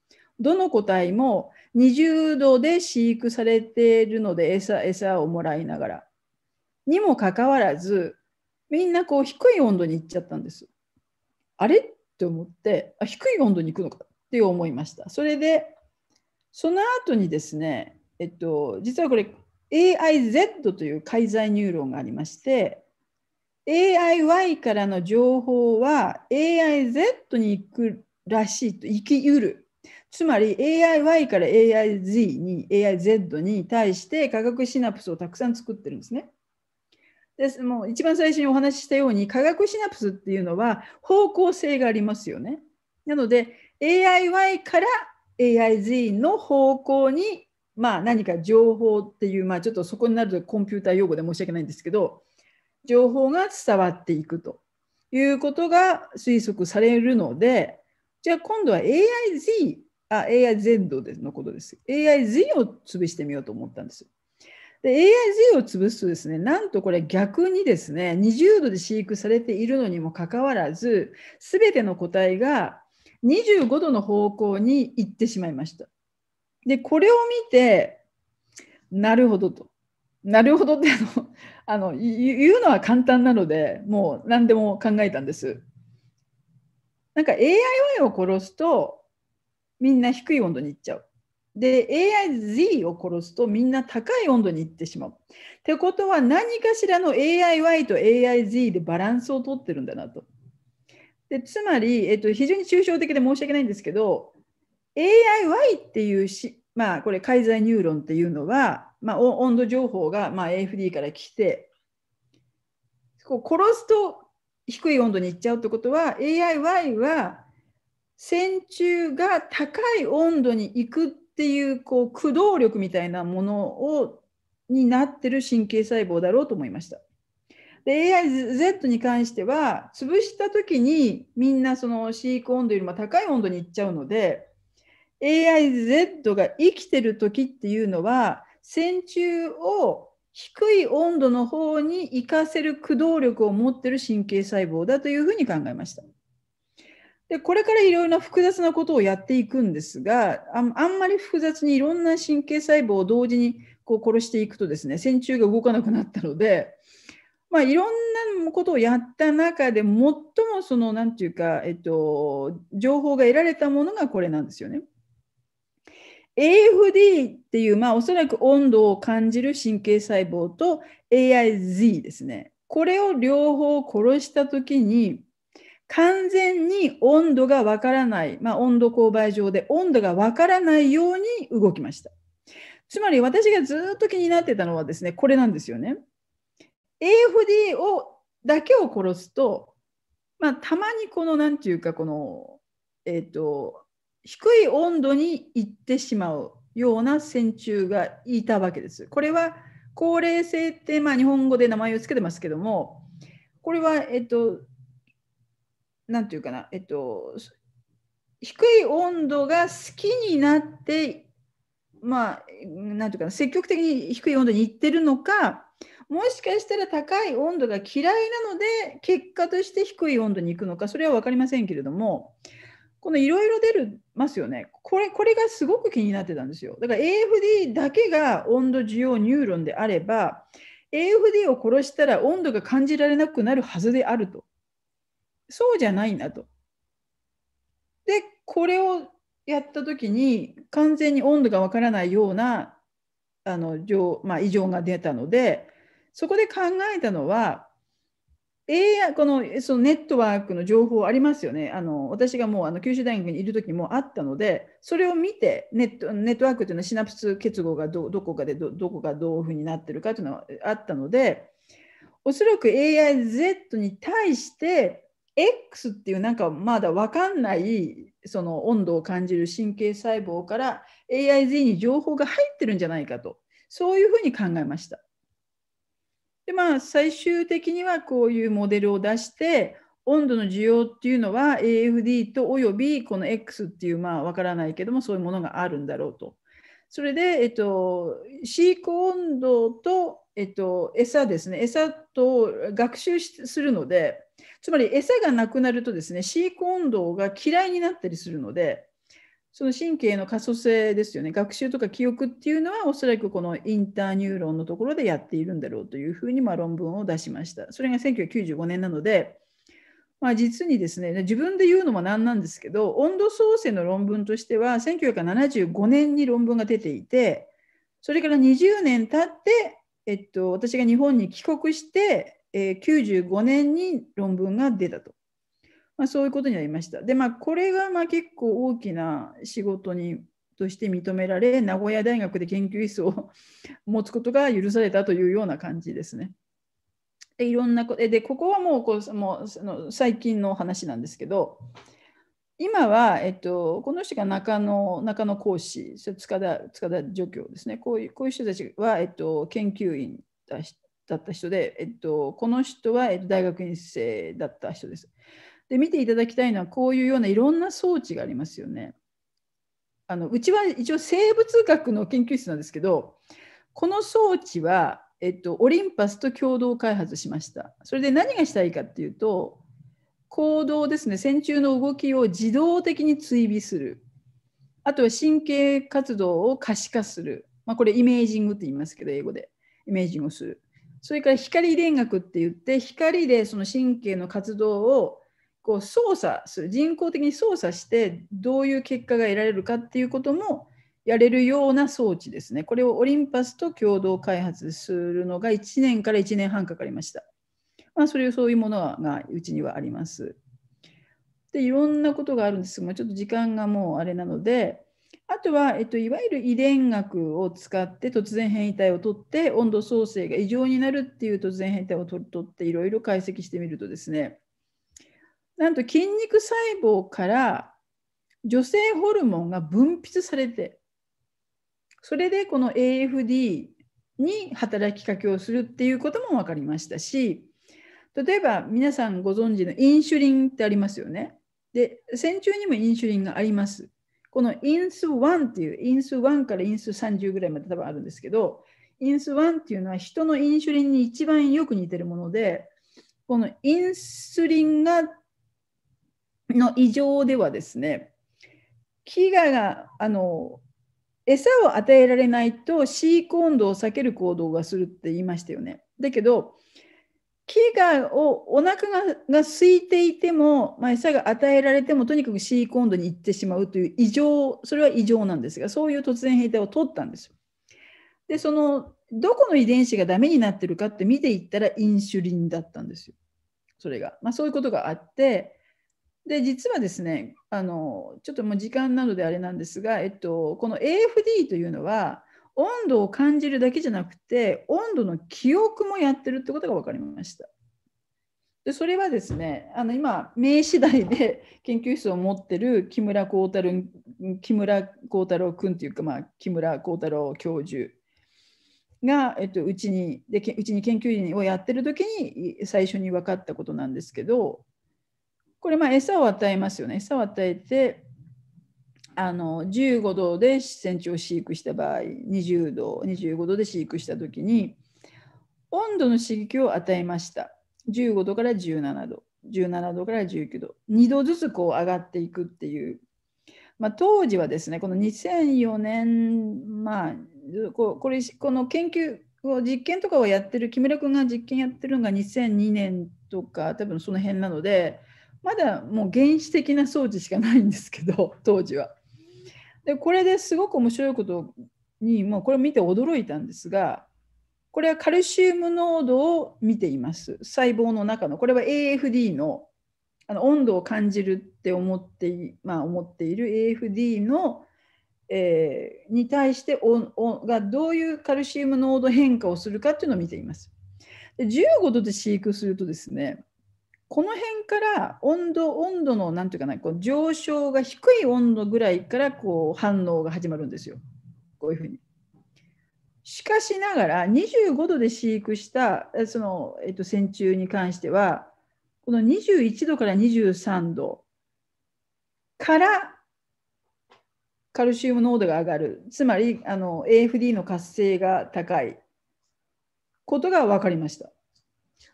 Speaker 1: どの個体も20度で飼育されているので餌餌をもらいながらにもかかわらずみんなこう低い温度に行っちゃったんです。あれって思ってあ低い温度に行くのかって思いました。それでその後にですね、えっと、実はこれ AIZ という介在ニューロンがありまして AIY からの情報は AIZ に行くらしいと生きうるつまり AIY から AIZ に AIZ に対して化学シナプスをたくさん作ってるんですね。ですもう一番最初にお話ししたように化学シナプスっていうのは方向性がありますよね。なので AIY から AIZ の方向に、まあ、何か情報っていう、まあ、ちょっとそこになるとコンピューター用語で申し訳ないんですけど情報が伝わっていくということが推測されるのでじゃあ今度は AIZ あ AIZ のことです AIZ を潰してみようと思ったんです。で AIZ を潰すとですね、なんとこれ逆にですね、20度で飼育されているのにもかかわらず、すべての個体が25度の方向に行ってしまいました。で、これを見て、なるほどと。なるほどってあの [laughs] 言うのは簡単なので、もう何でも考えたんです。なんか AIY を殺すと、みんな低い温度に行っちゃう。で AIZ を殺すとみんな高い温度に行ってしまう。ってことは何かしらの AIY と AIZ でバランスをとってるんだなと。でつまり、えっと、非常に抽象的で申し訳ないんですけど AIY っていうし、まあ、これ介在ニューロンっていうのは、まあ、温度情報が、まあ、AFD から来てこう殺すと低い温度に行っちゃうってことは AIY は線虫が高い温度に行くっていうこう駆動力みたいなものをになってる神経細胞だろうと思いました。で AIZ に関しては潰した時にみんなその飼育温度よりも高い温度に行っちゃうので AIZ が生きてる時っていうのは線虫を低い温度の方に行かせる駆動力を持ってる神経細胞だというふうに考えました。で、これからいろいろな複雑なことをやっていくんですが、あんまり複雑にいろんな神経細胞を同時にこう殺していくとですね、線虫が動かなくなったので、まあ、いろんなことをやった中で、最もその、なんていうか、えっと、情報が得られたものがこれなんですよね。AFD っていう、まあ、おそらく温度を感じる神経細胞と AIZ ですね。これを両方殺したときに、完全に温度がわからない、まあ、温度勾配上で温度がわからないように動きました。つまり私がずっと気になってたのはですね、これなんですよね。AFD をだけを殺すと、まあ、たまにこの何て言うかこの、えーと、低い温度に行ってしまうような線虫がいたわけです。これは高齢性って、まあ、日本語で名前を付けてますけどもこれは、えーとなんていうかな、えっと、低い温度が好きになって、まあ、なんていうかな、積極的に低い温度に行ってるのか、もしかしたら高い温度が嫌いなので、結果として低い温度に行くのか、それは分かりませんけれども、このいろいろ出るますよねこれ、これがすごく気になってたんですよ。だから AFD だけが温度需要ニューロンであれば、AFD を殺したら温度が感じられなくなるはずであると。そうじゃないんだと。でこれをやった時に完全に温度がわからないようなあの、まあ、異常が出たのでそこで考えたのは AI このそのネットワークの情報ありますよねあの私がもうあの九州大学にいる時もあったのでそれを見てネットネットワークというのはシナプス結合がどこかでどこがどういうふうになってるかというのはあったのでおそらく AIZ に対して X っていうなんかまだ分かんないその温度を感じる神経細胞から AIZ に情報が入ってるんじゃないかとそういうふうに考えました。でまあ最終的にはこういうモデルを出して温度の需要っていうのは AFD とおよびこの X っていうまあ分からないけどもそういうものがあるんだろうと。それで、えっと、飼育温度と、えっと、餌ですね餌と学習するのでつまり餌がなくなるとですね飼育運動が嫌いになったりするのでその神経の可塑性ですよね学習とか記憶っていうのはおそらくこのインターニューロンのところでやっているんだろうというふうにま論文を出しましたそれが1995年なので、まあ、実にですね自分で言うのも何なんですけど温度創生の論文としては1975年に論文が出ていてそれから20年経って、えっと、私が日本に帰国してえー、95年に論文が出たと。まあ、そういうことになりました。で、まあ、これがまあ結構大きな仕事にとして認められ、名古屋大学で研究室を [laughs] 持つことが許されたというような感じですね。でいろんなこでここはもうこうもうその最近の話なんですけど、今は、えっと、この人が中野中野講師、塚田塚田助教ですね、こういうこういう人たちは、えっと、研究員だった人で、えっと、この人は大学院生だった人です。で見ていただきたいのはこういうようないろんな装置がありますよね。あのうちは一応生物学の研究室なんですけどこの装置は、えっと、オリンパスと共同開発しました。それで何がしたいかっていうと行動ですね線虫の動きを自動的に追尾するあとは神経活動を可視化する、まあ、これイメージングって言いますけど英語でイメージングをするそれから光電学って言って光でその神経の活動をこう操作する人工的に操作してどういう結果が得られるかっていうこともやれるような装置ですねこれをオリンパスと共同開発するのが1年から1年半かかりました、まあ、それそういうものがうちにはありますでいろんなことがあるんですがちょっと時間がもうあれなのであとは、えっと、いわゆる遺伝学を使って突然変異体を取って温度創生が異常になるっていう突然変異体を取っていろいろ解析してみるとですねなんと筋肉細胞から女性ホルモンが分泌されてそれでこの AFD に働きかけをするっていうことも分かりましたし例えば皆さんご存知のインシュリンってありますよね。で線虫にもインシュリンがあります。この因数1っていう因数1から因数30ぐらいまで多分あるんですけど因数1っていうのは人のインシュリンに一番よく似てるものでこのインスリンがの異常ではですね飢餓があの餌を与えられないと飼育温度を避ける行動がするって言いましたよね。だけど木がをお腹がが空いていても、まあ、餌が与えられてもとにかく飼コン度に行ってしまうという異常それは異常なんですがそういう突然変態を取ったんですよ。でそのどこの遺伝子がダメになってるかって見ていったらインシュリンだったんですよそれが。まあ、そういうことがあってで実はですねあのちょっともう時間なのであれなんですが、えっと、この AFD というのは温度を感じるだけじゃなくて温度の記憶もやってるってことが分かりました。でそれはですねあの今名次第で [laughs] 研究室を持ってる木村光太郎木村光太郎君っていうか、まあ、木村光太郎教授が、えっと、うちにでうちに研究員をやってる時に最初に分かったことなんですけどこれまあ餌を与えますよね餌を与えてあの15度で1センチを飼育した場合20度25度で飼育した時に温度の刺激を与えました15度から17度17度から19度2度ずつこう上がっていくっていう、まあ、当時はですねこの2004年まあこれこの研究実験とかをやってる木村君が実験やってるのが2002年とか多分その辺なのでまだもう原始的な装置しかないんですけど当時は。でこれですごく面白いことにもうこれを見て驚いたんですがこれはカルシウム濃度を見ています細胞の中のこれは AFD のあの温度を感じるって思ってまあ、思っている AFD の、えー、に対しておがどういうカルシウム濃度変化をするかっていうのを見ています。で15度で飼育するとですねこの辺から温度温度の何ていうかなこう上昇が低い温度ぐらいからこう反応が始まるんですよこういうふうに。しかしながら25度で飼育したその、えっと、線虫に関してはこの21度から23度からカルシウム濃度が上がるつまりあの AFD の活性が高いことが分かりました。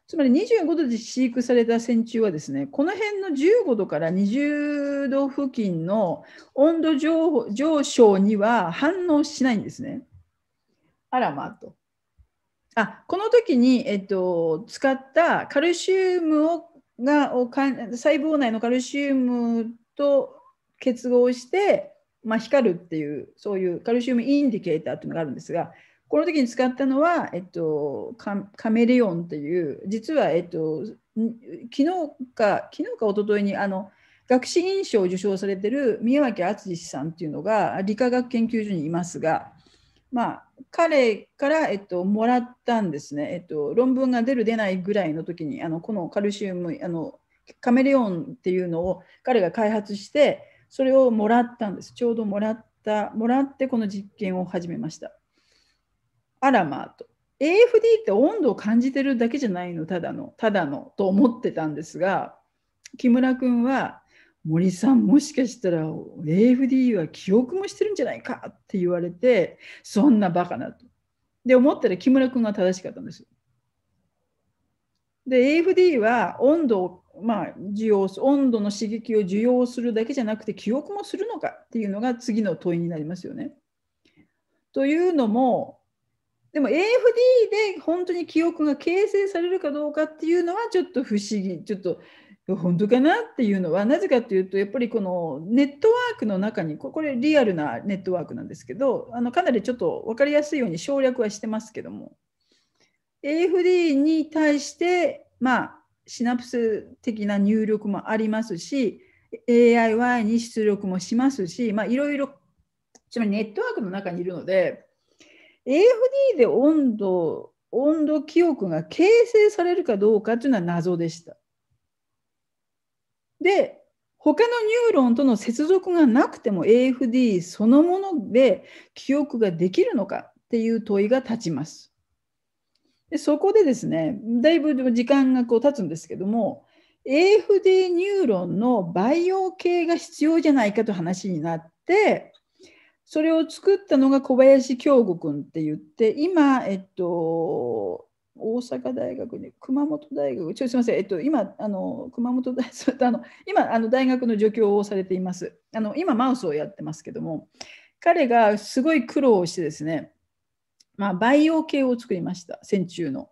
Speaker 1: つまり25度で飼育された線虫はですね、この辺の15度から20度付近の温度上上昇には反応しないんですね。あらまあと。あこの時に、えっと、使ったカルシウムをが細胞内のカルシウムと結合して、まあ、光るっていうそういうカルシウムインディケーターというのがあるんですがこの時に使ったのは、えっと、カメレオンという実は、えっと、昨日か昨日か一昨日にあの学士院賞を受賞されてる宮脇淳さんっていうのが理化学研究所にいますが、まあ、彼から、えっと、もらったんですね、えっと、論文が出る出ないぐらいの時にあのこのカルシウムあのカメレオンっていうのを彼が開発してそれをもらったんですちょうどもらったもらってこの実験を始めました。あらまあと AFD って温度を感じてるだけじゃないのただのただのと思ってたんですが木村君は森さんもしかしたら AFD は記憶もしてるんじゃないかって言われてそんなバカなと。で思ったら木村君が正しかったんですで AFD は温度をまあ受容温度の刺激を受容するだけじゃなくて記憶もするのかっていうのが次の問いになりますよね。というのもでも AFD で本当に記憶が形成されるかどうかっていうのはちょっと不思議ちょっと本当かなっていうのはなぜかっていうとやっぱりこのネットワークの中にこれリアルなネットワークなんですけどあのかなりちょっと分かりやすいように省略はしてますけども AFD に対してまあシナプス的な入力もありますし AIY に出力もしますしいろいろつまりネットワークの中にいるので AFD で温度、温度記憶が形成されるかどうかというのは謎でした。で、他のニューロンとの接続がなくても AFD そのもので記憶ができるのかっていう問いが立ちます。でそこでですね、だいぶ時間がこう経つんですけども、AFD ニューロンの培養系が必要じゃないかと話になって、それを作ったのが小林京吾君って言って今、えっと、大阪大学に熊本大学ちょすみません、えっと、今あの熊本大 [laughs] あの今あの大学の助教をされていますあの今マウスをやってますけども彼がすごい苦労をしてですね、まあ、培養系を作りました線虫の。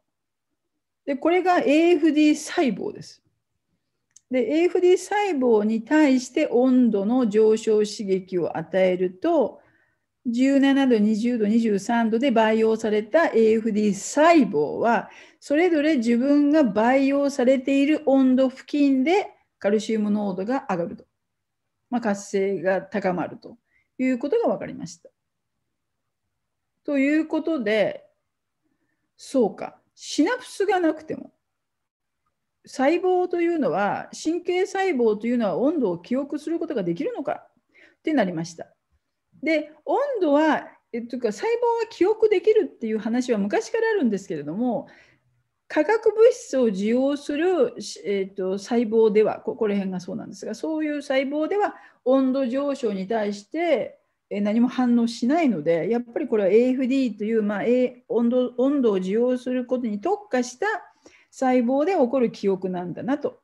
Speaker 1: でこれが AFD 細胞です。で AFD 細胞に対して温度の上昇刺激を与えると17度、20度、23度で培養された AFD 細胞は、それぞれ自分が培養されている温度付近でカルシウム濃度が上がると。まあ、活性が高まるということが分かりました。ということで、そうか、シナプスがなくても、細胞というのは、神経細胞というのは温度を記憶することができるのかってなりました。で温度はえというか細胞は記憶できるっていう話は昔からあるんですけれども化学物質を使用する、えーと、細胞ではここら辺がそうなんですがそういう細胞では温度上昇に対して何も反応しないのでやっぱりこれは AFD という、まあ、A、温度温度を使用することに特化した細胞で起こる記憶なんだなと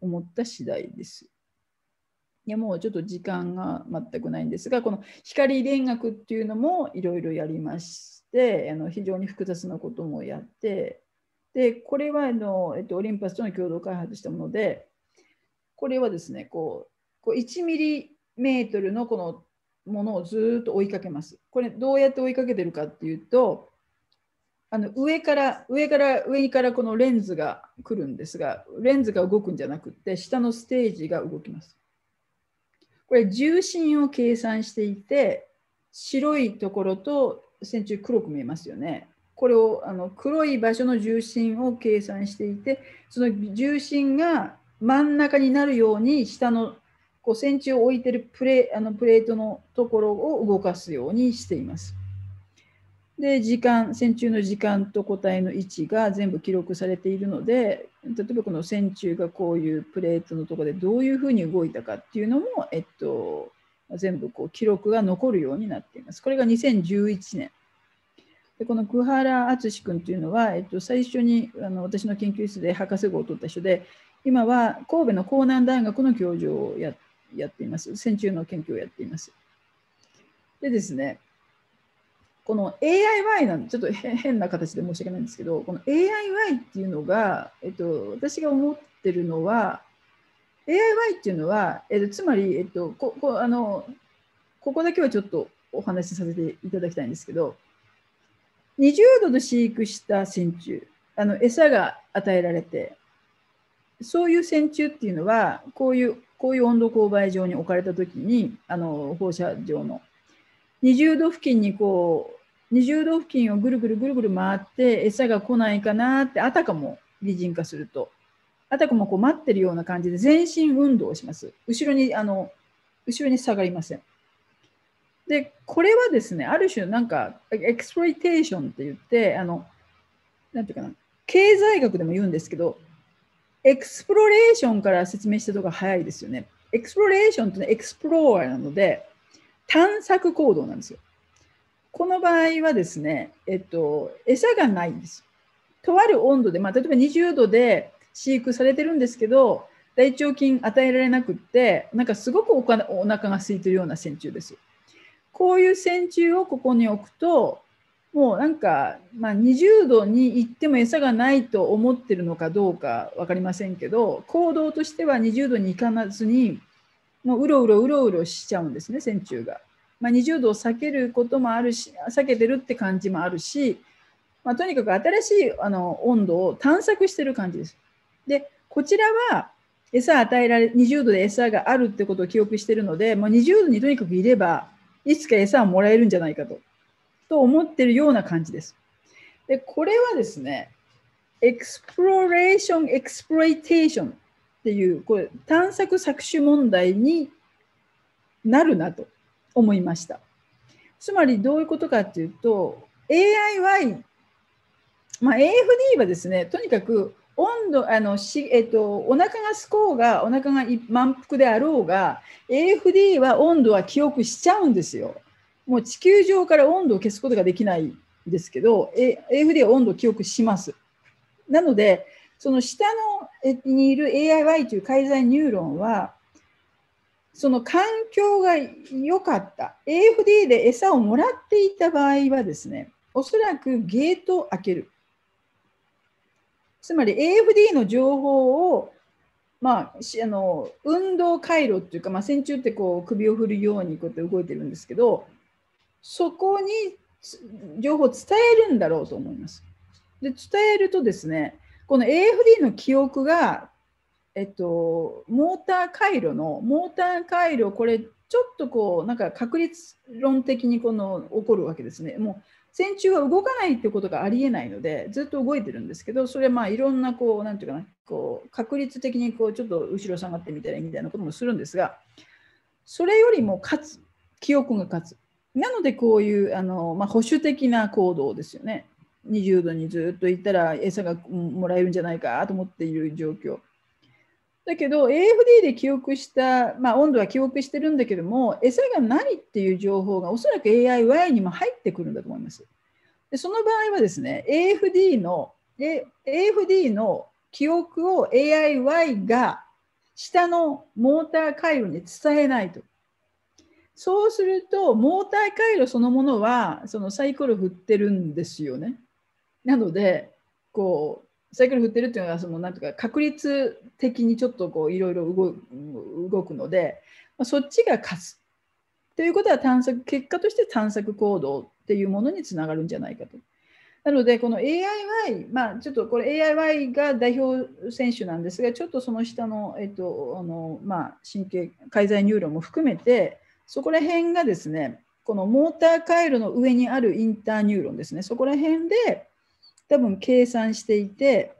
Speaker 1: 思った次第です。いやもうちょっと時間が全くないんですがこの光田楽っていうのもいろいろやりましてあの非常に複雑なこともやってでこれはあの、えっと、オリンパスとの共同開発したものでこれはですねこうこう1ミリメートルのこのものをずっと追いかけます。これどうやって追いかけてるかっていうとあの上から上から上からこのレンズが来るんですがレンズが動くんじゃなくて下のステージが動きます。これ重心を計算していて白いところと線虫黒く見えますよね。これをあの黒い場所の重心を計算していてその重心が真ん中になるように下のこう線虫を置いてるプレあのプレートのところを動かすようにしています。で時間線虫の時間と個体の位置が全部記録されているので例えばこの線虫がこういうプレートのところでどういうふうに動いたかっていうのも、えっと、全部こう記録が残るようになっています。これが2011年。でこの久原敦君というのは、えっと、最初にあの私の研究室で博士号を取った人で今は神戸の江南大学の教授をやっています線虫の研究をやっています。でですねこの AIY なんで、ちょっと変な形で申し訳ないんですけど、この AIY っていうのが、えっと、私が思ってるのは、AIY っていうのは、えっと、つまり、えっと、ここあのここだけはちょっとお話しさせていただきたいんですけど、20度で飼育した線虫、あの餌が与えられて、そういう線虫っていうのは、こういうこういう温度勾配上に置かれたときに、あの放射状の20度付近にこう20度付近をぐるぐるぐるぐる回って餌が来ないかなってあたかも擬人化するとあたかもこう待ってるような感じで全身運動をします後ろにあの後ろに下がりませんでこれはですねある種なんかエクスプロイテーションって言ってあのなんていうかな経済学でも言うんですけどエクスプロレーションから説明したとこが早いですよねエクスプロレーションってエクスプローラーなので探索行動なんですよ。この場合はですね、えっと、餌がないんです。とある温度で、まあ、例えば20度で飼育されてるんですけど、大腸菌与えられなくって、なんかすごくおかお腹が空いてるような線虫です。こういう線虫をここに置くと、もうなんか、まあ、20度に行っても餌がないと思ってるのかどうか分かりませんけど、行動としては20度に行かずに、もううろうろうろうろしちゃうんですね、線虫が。まあ、20度を避けることもあるし、避けてるって感じもあるし、まあ、とにかく新しいあの温度を探索してる感じです。で、こちらは餌与えられ、20度で餌があるってことを記憶してるので、もう20度にとにかくいれば、いつか餌をもらえるんじゃないかと、と思ってるような感じです。で、これはですね、エクスプロレーション、エクスプロイテーションっていう、これ、探索搾取問題になるなと思いました。つまりどういうことかっていうと、AIY、まあ、AFD はですね、とにかく温度あのし、えっと、お腹がすこうが、お腹が満腹であろうが、AFD は温度は記憶しちゃうんですよ。もう地球上から温度を消すことができないんですけど、AFD は温度を記憶します。なので、その下のにいる AIY という介在ニューロンは、その環境が良かった、AFD で餌をもらっていた場合はですね、おそらくゲートを開ける。つまり AFD の情報を、まあ、あの運動回路っていうか、まあ、線虫ってこう首を振るようにこうやって動いてるんですけど、そこに情報を伝えるんだろうと思います。で伝えるとですね、この AFD の記憶が、えっと、モーター回路のモーター回路これちょっとこうなんか確率論的にこの起こるわけですね。もう線虫は動かないっていうことがありえないのでずっと動いてるんですけどそれはまあいろんなこう何て言うかなこう確率的にこうちょっと後ろ下がってみたりみたいなこともするんですがそれよりも勝つ記憶が勝つなのでこういうあの、まあ、保守的な行動ですよね20度にずっといたら餌がもらえるんじゃないかと思っている状況。だけど AFD で記憶した、まあ、温度は記憶してるんだけども餌が何っていう情報がおそらく AIY にも入ってくるんだと思います。でその場合はですね AFD の AFD の記憶を AIY が下のモーター回路に伝えないと。そうするとモーター回路そのものはそのサイコロ振ってるんですよね。なのでこうサイクル振ってるっていうのはそのなんとか確率的にちょっとこういろいろ動くので、まあ、そっちが勝つということは探索結果として探索行動っていうものにつながるんじゃないかと。なのでこの AIY、まあ、ちょっとこれ AIY が代表選手なんですがちょっとその下の,、えっとあのまあ、神経介在ニューロンも含めてそこら辺がですねこのモーター回路の上にあるインターニューロンですねそこら辺で多分計算していて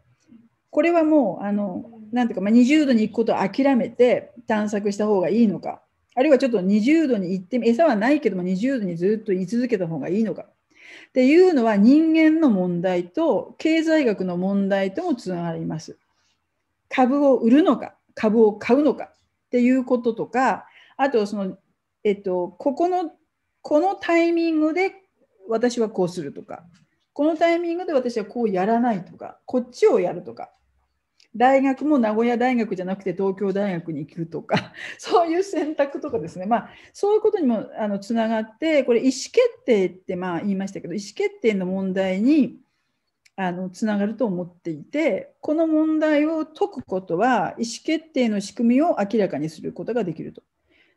Speaker 1: これはもうあのなんていうか、まあ、20度に行くことを諦めて探索した方がいいのかあるいはちょっと20度に行って餌はないけども20度にずっと居続けた方がいいのかっていうのは人間の問題と経済学の問題ともつながります。株を売るのか株を買うのかっていうこととかあとその、えっと、ここのこのタイミングで私はこうするとかこのタイミングで私はこうやらないとか、こっちをやるとか、大学も名古屋大学じゃなくて東京大学に行くとか、[laughs] そういう選択とかですね、まあ、そういうことにもあのつながって、これ、意思決定ってまあ言いましたけど、意思決定の問題にあのつながると思っていて、この問題を解くことは、意思決定の仕組みを明らかにすることができると。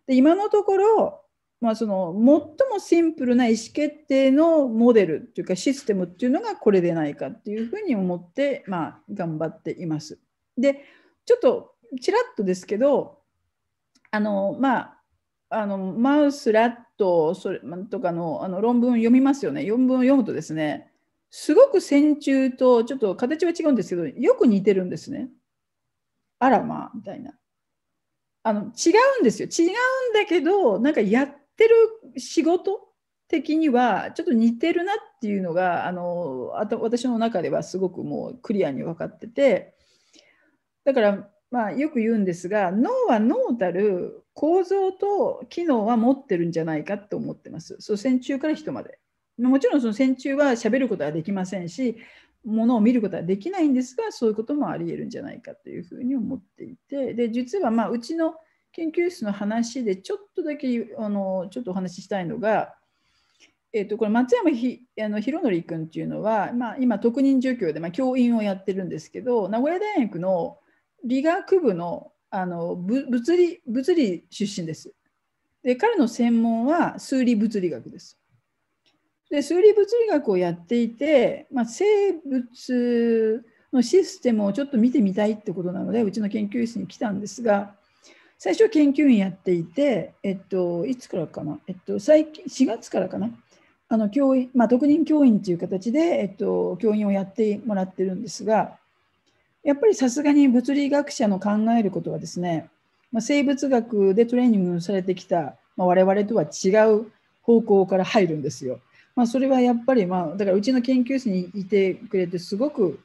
Speaker 1: で今のところまあ、その最もシンプルな意思決定のモデルというかシステムっていうのがこれでないかっていうふうに思って、まあ、頑張っています。でちょっとちらっとですけどあのまああのマウスラットそれとかのあの論文を読みますよね論文を読むとですねすごく線虫とちょっと形は違うんですけどよく似てるんですね。あらまあみたいな。あの違うんですよ違うんだけどなんかやっってる仕事的にはちょっと似てるなっていうのがあのあと私の中ではすごくもうクリアに分かっててだからまあよく言うんですが脳は脳たる構造と機能は持ってるんじゃないかと思ってます。そう線虫から人までもちろんその線虫はしゃべることはできませんしものを見ることはできないんですがそういうこともありえるんじゃないかというふうに思っていてで実はまあうちの研究室の話でちょっとだけあのちょっとお話ししたいのが、えー、とこれ松山ひあの博典君っていうのは、まあ、今特任助教で、まあ、教員をやってるんですけど名古屋大学の理学部のあの物理物理出身です。で彼の専門は数理物理学です。で数理物理学をやっていて、まあ、生物のシステムをちょっと見てみたいってことなのでうちの研究室に来たんですが最初研究員やっていて、えっと、いつからかな、えっと、最近4月からかなあの教員、まあ、特任教員という形で、えっと、教員をやってもらってるんですがやっぱりさすがに物理学者の考えることはですね、まあ、生物学でトレーニングされてきた、まあ、我々とは違う方向から入るんですよ。まあ、それはやっぱり、まあ、だからうちの研究室にいてくれてすごく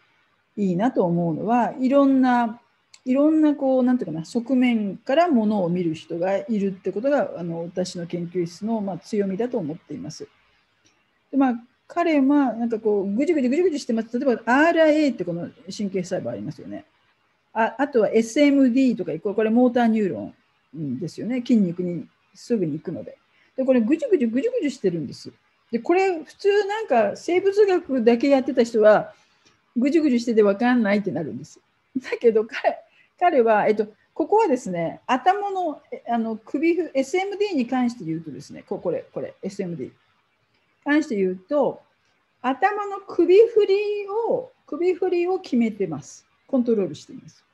Speaker 1: いいなと思うのはいろんないろんなこうなんていうかな側面からものを見る人がいるってことがあの私の研究室のまあ強みだと思っています。でまあ彼はなんかこうぐじぐじぐじぐじしてます例えば RIA ってこの神経細胞ありますよね。ああとは SMD とかこれモーターニューロンですよね筋肉にすぐに行くので。でこれぐじぐじぐじぐじしてるんです。でこれ普通なんか生物学だけやってた人はぐじゅぐじゅしてて分かんないってなるんです。だけど彼彼は、えっと、ここはですね、頭のあの首、SMD に関して言うとですね、ここれ、これ、SMD。関して言うと、頭の首振りを、首振りを決めてます。コントロールしています。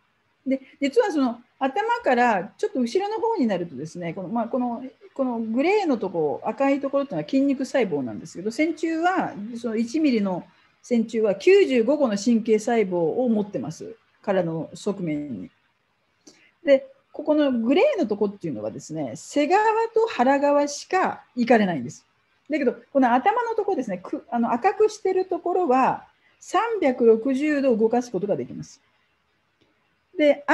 Speaker 1: で、実はその頭からちょっと後ろの方になるとですね、この、まあ、この、このグレーのところ、赤いところっていうのは筋肉細胞なんですけど、線虫は、その1ミリの線虫は95個の神経細胞を持ってます。体の側面に。でここのグレーのとこっていうのはですね背側と腹側しか行かれないんです。だけどこの頭のとこですねくあの赤くしてるところは360度動かすことができます。で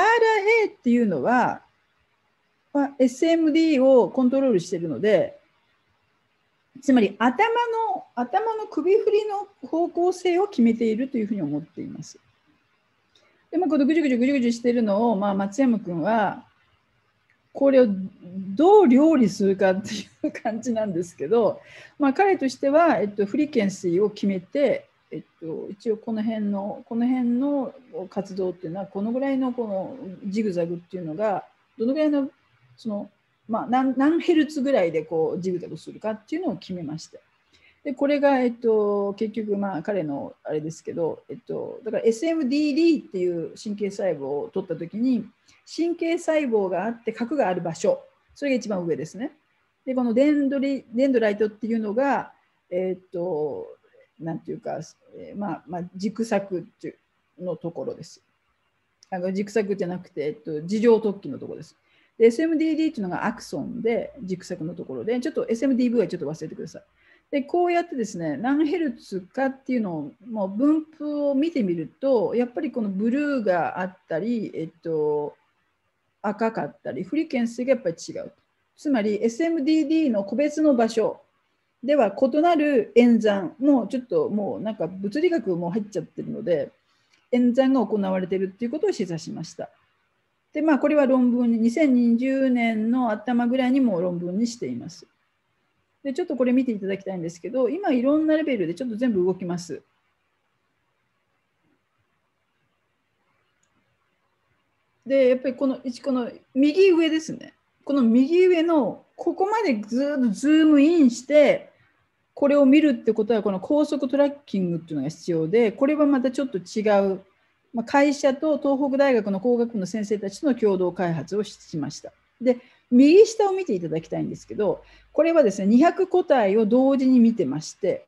Speaker 1: RA っていうのは、まあ、SMD をコントロールしてるのでつまり頭の頭の首振りの方向性を決めているというふうに思っています。で、まあ、このぐじゅぐじゅぐじゅぐじゅしてるのを、まあ、松山君はこれをどう料理するかっていう感じなんですけど、まあ、彼としては、えっと、フリケンシーを決めて、えっと、一応この辺のこの辺の活動っていうのはこのぐらいのこのジグザグっていうのがどのぐらいのその、まあ、何ヘルツぐらいでこうジグザグするかっていうのを決めました。でこれが、えっと、結局、まあ、彼のあれですけど、えっと、だから SMDD っていう神経細胞を取った時に神経細胞があって核がある場所それが一番上ですね。でこのデンドリデンドライトっていうのが、えっとなんていうか、えー、まあまあ軸索のところです。あの軸索じゃなくて、えっと、自浄突起のところです。で SMDD っていうのがアクソンで軸索のところでちょっと SMDV はちょっと忘れてください。でこうやってですね何ヘルツかっていうのをもう分布を見てみるとやっぱりこのブルーがあったり、えっと、赤かったりフリケンスがやっぱり違うつまり SMDD の個別の場所では異なる演算もうちょっともうなんか物理学も入っちゃってるので演算が行われてるっていうことを示唆しました。でまあこれは論文に2020年の頭ぐらいにも論文にしています。で、ちょっとこれ見ていただきたいんですけど、今いろんなレベルでちょっと全部動きます。で、やっぱりこの、この右上ですね。この右上の、ここまでずっとズームインして、これを見るってことは、この高速トラッキングっていうのが必要で、これはまたちょっと違う、まあ、会社と東北大学の工学部の先生たちの共同開発をしました。で、右下を見ていただきたいんですけど、これはですね、200個体を同時に見てまして、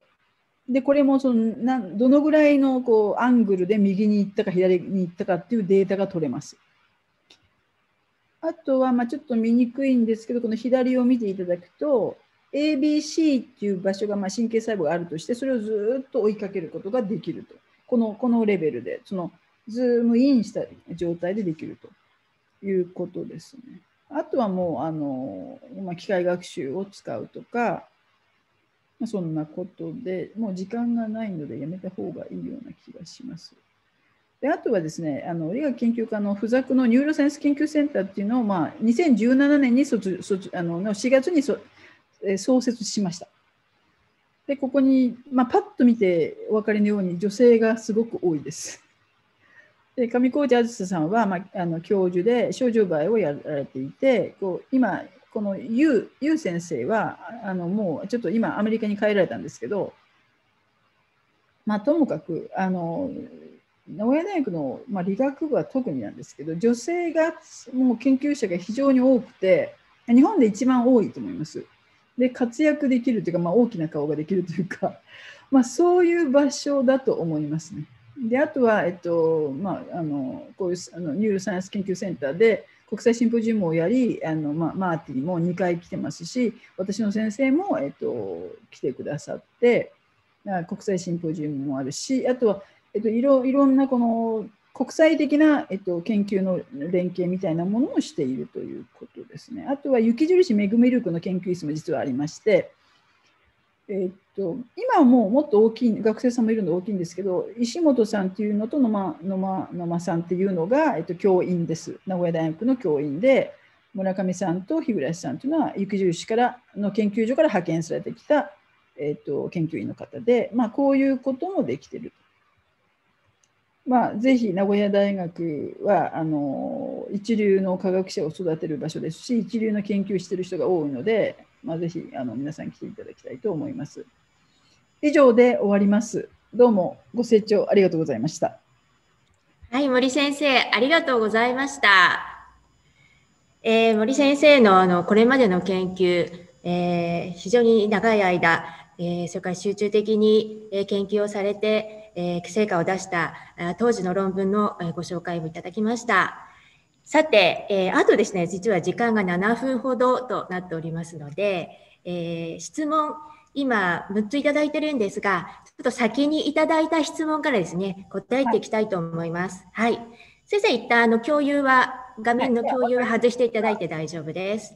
Speaker 1: で、これもそのなどのぐらいのこうアングルで右に行ったか左に行ったかっていうデータが取れます。あとは、まちょっと見にくいんですけど、この左を見ていただくと、ABC っていう場所がま神経細胞があるとして、それをずっと追いかけることができると。このこのレベルで、そのズームインした状態でできるということですね。あとはもうあの、ま機械学習を使うとか、まそんなことでもう時間がないのでやめた方がいいような気がします。であとはですね、あの理学研究家の付属のニューロサイエンス研究センターっていうのを、まあ、2017年に卒卒あの4月にそ創設しました。で、ここに、まあ、パッと見てお分かりのように女性がすごく多いです。で上高地あずささんは、まあ、あの教授で症状媒をやられていてこう今このユウ先生はあのもうちょっと今アメリカに帰られたんですけど、まあ、ともかくあの名古屋大学の、まあ、理学部は特になんですけど女性がもう研究者が非常に多くて日本で一番多いと思います。で活躍できるというか、まあ、大きな顔ができるというか、まあ、そういう場所だと思いますね。であとは、えっとまあ、あのこういうあのニューロサイエンス研究センターで国際シンポジウムをやりあの、まあ、マーティも2回来てますし私の先生も、えっと、来てくださって国際シンポジウムもあるしあとは、えっと、いろいろんなこの国際的な、えっと、研究の連携みたいなものをしているということですね。あとは雪印メグミルクの研究室も実はありましてえー、っと今はもうもっと大きい学生さんもいるの大きいんですけど石本さんというのと野間野間野間さんっていうのが、えっと、教員です名古屋大学の教員で村上さんと日暮さんというのは雪印からの研究所から派遣されてきた、えっと、研究員の方で、まあ、こういうこともできている。まあ、ぜひ名古屋大学はあの一流の科学者を育てる場所ですし一流の研究してる人が多いのでまあ、ぜひあの皆さん来ていただきたいと思います。以上で終わります。どうもご清聴ありがとうございました。
Speaker 2: はい、森先生、ありがとうございました。えー、森先生のあのこれまでの研究、えー、非常に長い間、えー、それから集中的に、え研究をされて、え成果を出した当時の論文のご紹介をいただきました。さて、えー、あとですね、実は時間が7分ほどとなっておりますので、えー、質問、今6ついただいてるんですが、ちょっと先にいただいた質問からですね、答えていきたいと思います。はい。はい、先生、一旦あの共有は、画面の共有は外していただいて大丈夫です。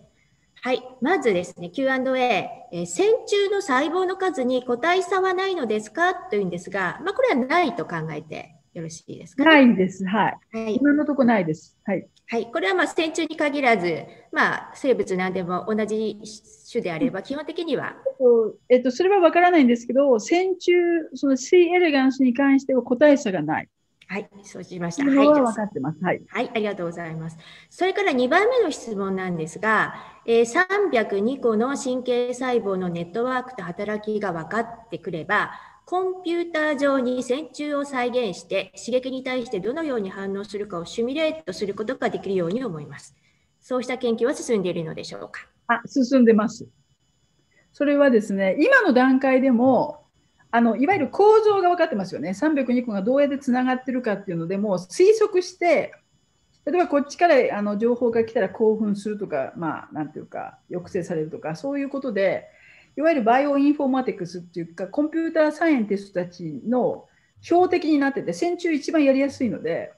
Speaker 2: はい。まずですね、Q&A、えー、線虫の細胞の数に個体差はないのですかというんですが、まあ、これはないと考えてよろしいですか、ね、ないです、はい。はい、今のとこないです。はい。はい、これはまあ線虫に限らず、まあ、生物なんでも同じ種であれば、基本的には。えっと、それは分からないんですけど、線虫、その C. エレガンスに関しては個体差がない。はい、そうしました。はい、かってます。はい、はい、ありがとうございます。それから2番目の質問なんですが、えー、302個の神経細胞のネットワークと働きが分かってくれば、コンピューター上に線虫を再現して刺激に対してどのように反応するかをシミュレートすることができるように思います。そうした研究は進んでいるのでしょうか。
Speaker 1: あ進んでます。それはですね、今の段階でもあのいわゆる構造が分かってますよね。302個がどうやってつながってるかっていうのでもう推測して例えばこっちからあの情報が来たら興奮するとか、まあ、なんていうか抑制されるとかそういうことでいわゆるバイオインフォーマティクスっていうか、コンピューターサイエンティストたちの標的になってて、戦中一番やりやすいので、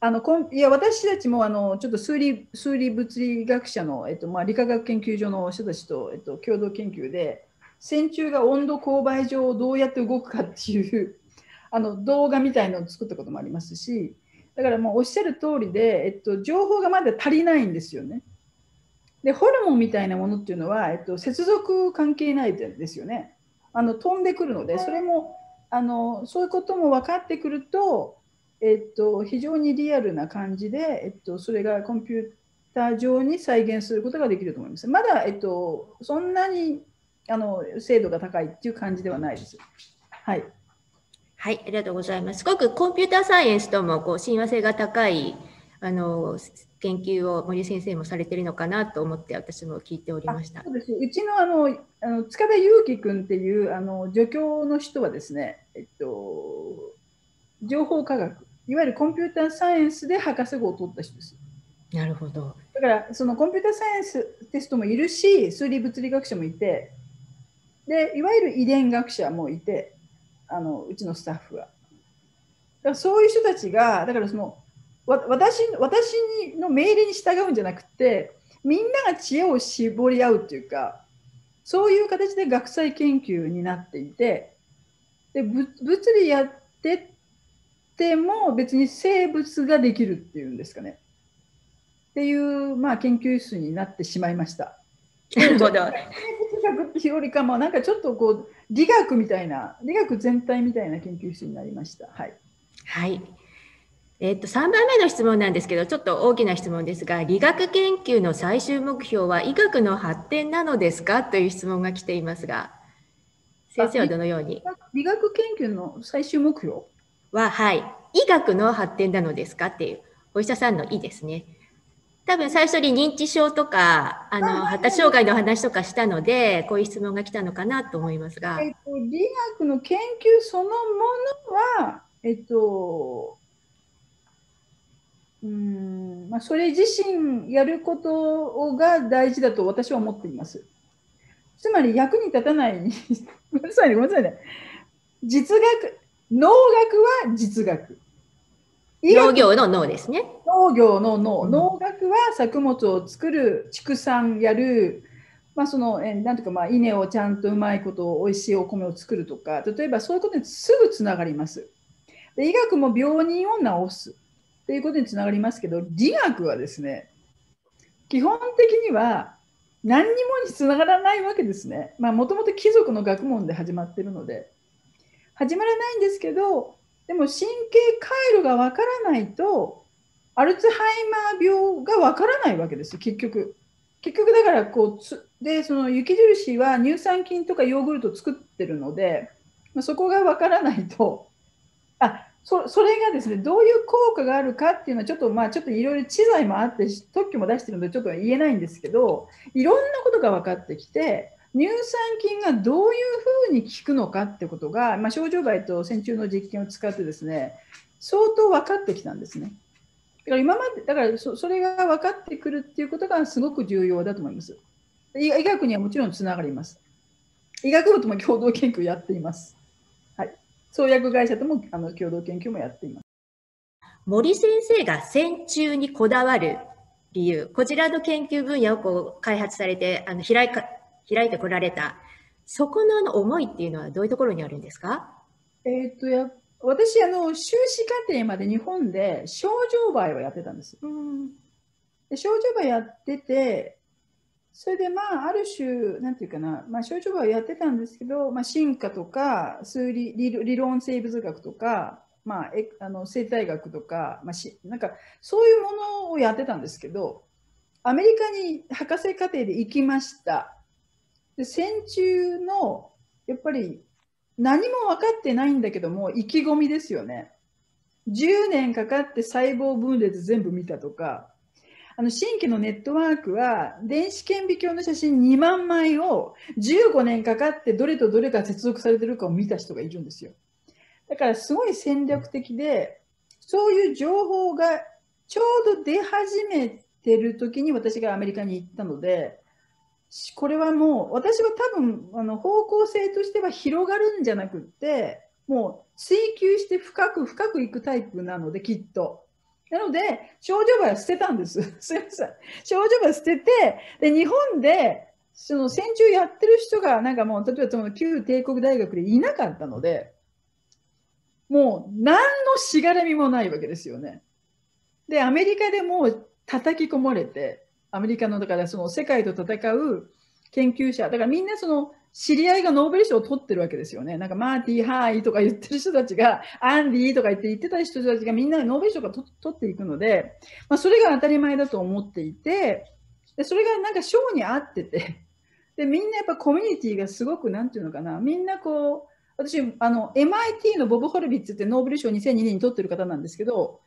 Speaker 1: あのいや私たちもあのちょっと数理数理物理学者の、えっとまあ、理化学研究所の人たちと、えっと、共同研究で線虫が温度勾配上をどうやって動くかっていう [laughs] あの動画みたいのを作ったこともありますしだからもうおっしゃる通りで、えっと、情報がまだ足りないんですよね。でホルモンみたいなものっていうのは、えっと、接続関係ないですよねあの飛んでくるのでそれもあのそういうことも分かってくると、えっと、非常にリアルな感じで、えっと、それがコンピューター上に再現することができると思いますまだ、えっと、そんなにあの精度が高いっていう感じではない
Speaker 2: です。はいはい、ありがとうございます。すごくコンピューターサイエンスともこう親和性が高いあの研究を森先生もされてるのかなと思って私も聞いておりました。
Speaker 1: そうですうちのあのあの塚田裕樹君っていうあの助教の人はですね、
Speaker 2: えっと、
Speaker 1: 情報科学いわゆるコンピューターサイエンスで博士号を取った人です。
Speaker 2: なるほど。
Speaker 1: だからそのコンピューターサイエンステストもいるし数理物理学者もいてでいわゆる遺伝学者もいてあのうちのスタッフは。だからそういう人たちがだからその私私の命令に従うんじゃなくてみんなが知恵を絞り合うというかそういう形で学際研究になっていてで物理やってても別に生物ができるっていうんですかねっていう、まあ、研究室になってしまいました。なるほど。生物学っていうよりかもなんかちょっとこう理学みたいな理学全
Speaker 2: 体みたいな研究室になりました。はい、はいえっと、3番目の質問なんですけど、ちょっと大きな質問ですが、理学研究の最終目標は医学の発展なのですかという質問が来ていますが、先生はどのように理学研究の最終目標は、はい、医学の発展なのですかっていう、お医者さんの「い」ですね。多分最初に認知症とか、あの、発達障害の話とかしたので、こういう質問が来たのかなと思いますが。えっと、
Speaker 1: 理学の研究そのものは、えっと、うんまあ、それ自身やることが大事だと私は思っています。つまり役に立たない [laughs] ごめんなさいね、ごめんなさいね。実学、農学は実学。
Speaker 2: 農業の農です
Speaker 1: ね。農業の農。うん、農学は作物を作る、畜産やる、まあ、そのえなんとかまあ稲をちゃんとうまいことおいしいお米を作るとか例えばそういうことにすぐつながります。で医学も病人を治すっていうことにつながりますけど理学はですね基本的には何にもにつながらないわけですね。もともと貴族の学問で始まってるので始まらないんですけどでも神経回路がわからないとアルツハイマー病がわからないわけですよ結局。結局だからこうでその雪印は乳酸菌とかヨーグルト作ってるので、まあ、そこがわからないとあそそれがですねどういう効果があるかっていうのはちょっとまあちょっといろいろ知財もあって特許も出してるのでちょっと言えないんですけどいろんなことが分かってきて乳酸菌がどういうふうに効くのかってことが、まあ、症状媒と線虫の実験を使ってですね相当分かってきたんですね。だから今までだからそそれが分かってくるっていうことがすごく重要だと思います。医学にはもちろんつながります。医学部とも共同研究やっていま
Speaker 2: す。創薬会社ともあの共同研究もやっています。森先生が線虫にこだわる理由、こちらの研究分野をこう開発されて、あの開開いてこられた、そこの思いっていうのはどういうところにあるんですか
Speaker 1: えっとや私あの、修士課程まで日本で症状媒をやってたんです。うん症状媒やってて、それでまあある種なんていうかな、まあ、症状はやってたんですけど、まあ、進化とか数理理論生物学とか、まあ、えあの生態学とか、まあし、しなんかそういうものをやってたんですけどアメリカに博士課程で行きました。で戦中のやっぱり何も分かってないんだけども意気込みですよね。10年かかって細胞分裂全部見たとかあの新規のネットワークは電子顕微鏡の写真2万枚を15年かかってどれとどれが接続されてるかを見た人がいるんですよ。だからすごい戦略的で、そういう情報がちょうど出始めてる時に私がアメリカに行ったので、これはもう私は多分あの方向性としては広がるんじゃなくって、もう追求して深く深くいくタイプなのできっと。なので、少女がは捨てたんです。[laughs] すいません。少女が捨てて、で、日本で、その戦中やってる人が、なんかもう、例えばその旧帝国大学でいなかったので、もう、何のしがらみもないわけですよね。で、アメリカでもう叩き込まれて、アメリカの、だからその世界と戦う研究者、だからみんなその知り合いがノーベル賞を取ってるわけですよね。なんかマーティー、ハーイとか言ってる人たちが、アンディーとか言って言ってた人たちがみんなノーベル賞が取っていくので、まあ、それが当たり前だと思っていて、でそれがなんか賞に合ってて、[laughs] で、みんなやっぱコミュニティがすごく、なんていうのかな、みんなこう、私、あの、MIT のボブ・ホルビッツってノーベル賞2002年に取ってる方なんですけど、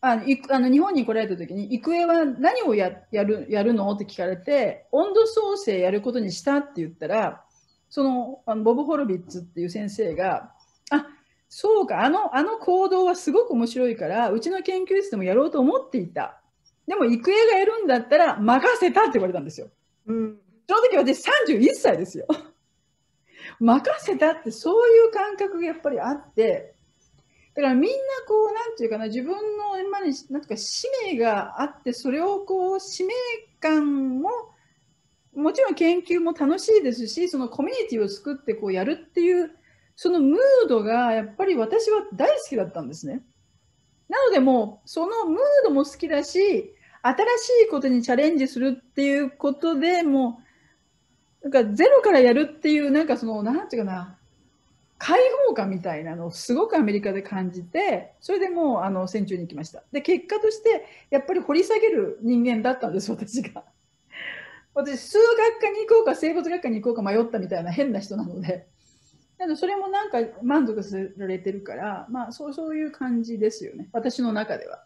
Speaker 1: あのあの日本に来られた時に、育英は何をややるやるのって聞かれて、温度創生やることにしたって言ったら、そのあのボブ・ホルビッツっていう先生が、あそうか、あのあの行動はすごく面白いから、うちの研究室でもやろうと思っていた。でも、育英がやるんだったら任せたって言われたんですよ。うん、その時私31歳ですよ。任せたってそういう感覚がやっぱりあって、だからみんなこう、なんていうかな、自分の今になんか使命があって、それをこう、使命感をもちろん研究も楽しいですしそのコミュニティを作ってこうやるっていうそのムードがやっぱり私は大好きだったんですね。なのでもうそのムードも好きだし新しいことにチャレンジするっていうことでもうなんかゼロからやるっていうなんかその何て言うかな解放感みたいなのをすごくアメリカで感じてそれでもうあの戦中に行きましたで結果としてやっぱり掘り下げる人間だったんです私が。私数学科に行こうか生物学科に行こうか迷ったみたいな変な人なので [laughs] それもなんか満足されてるから、まあ、そうそういう感じですよね私の中では。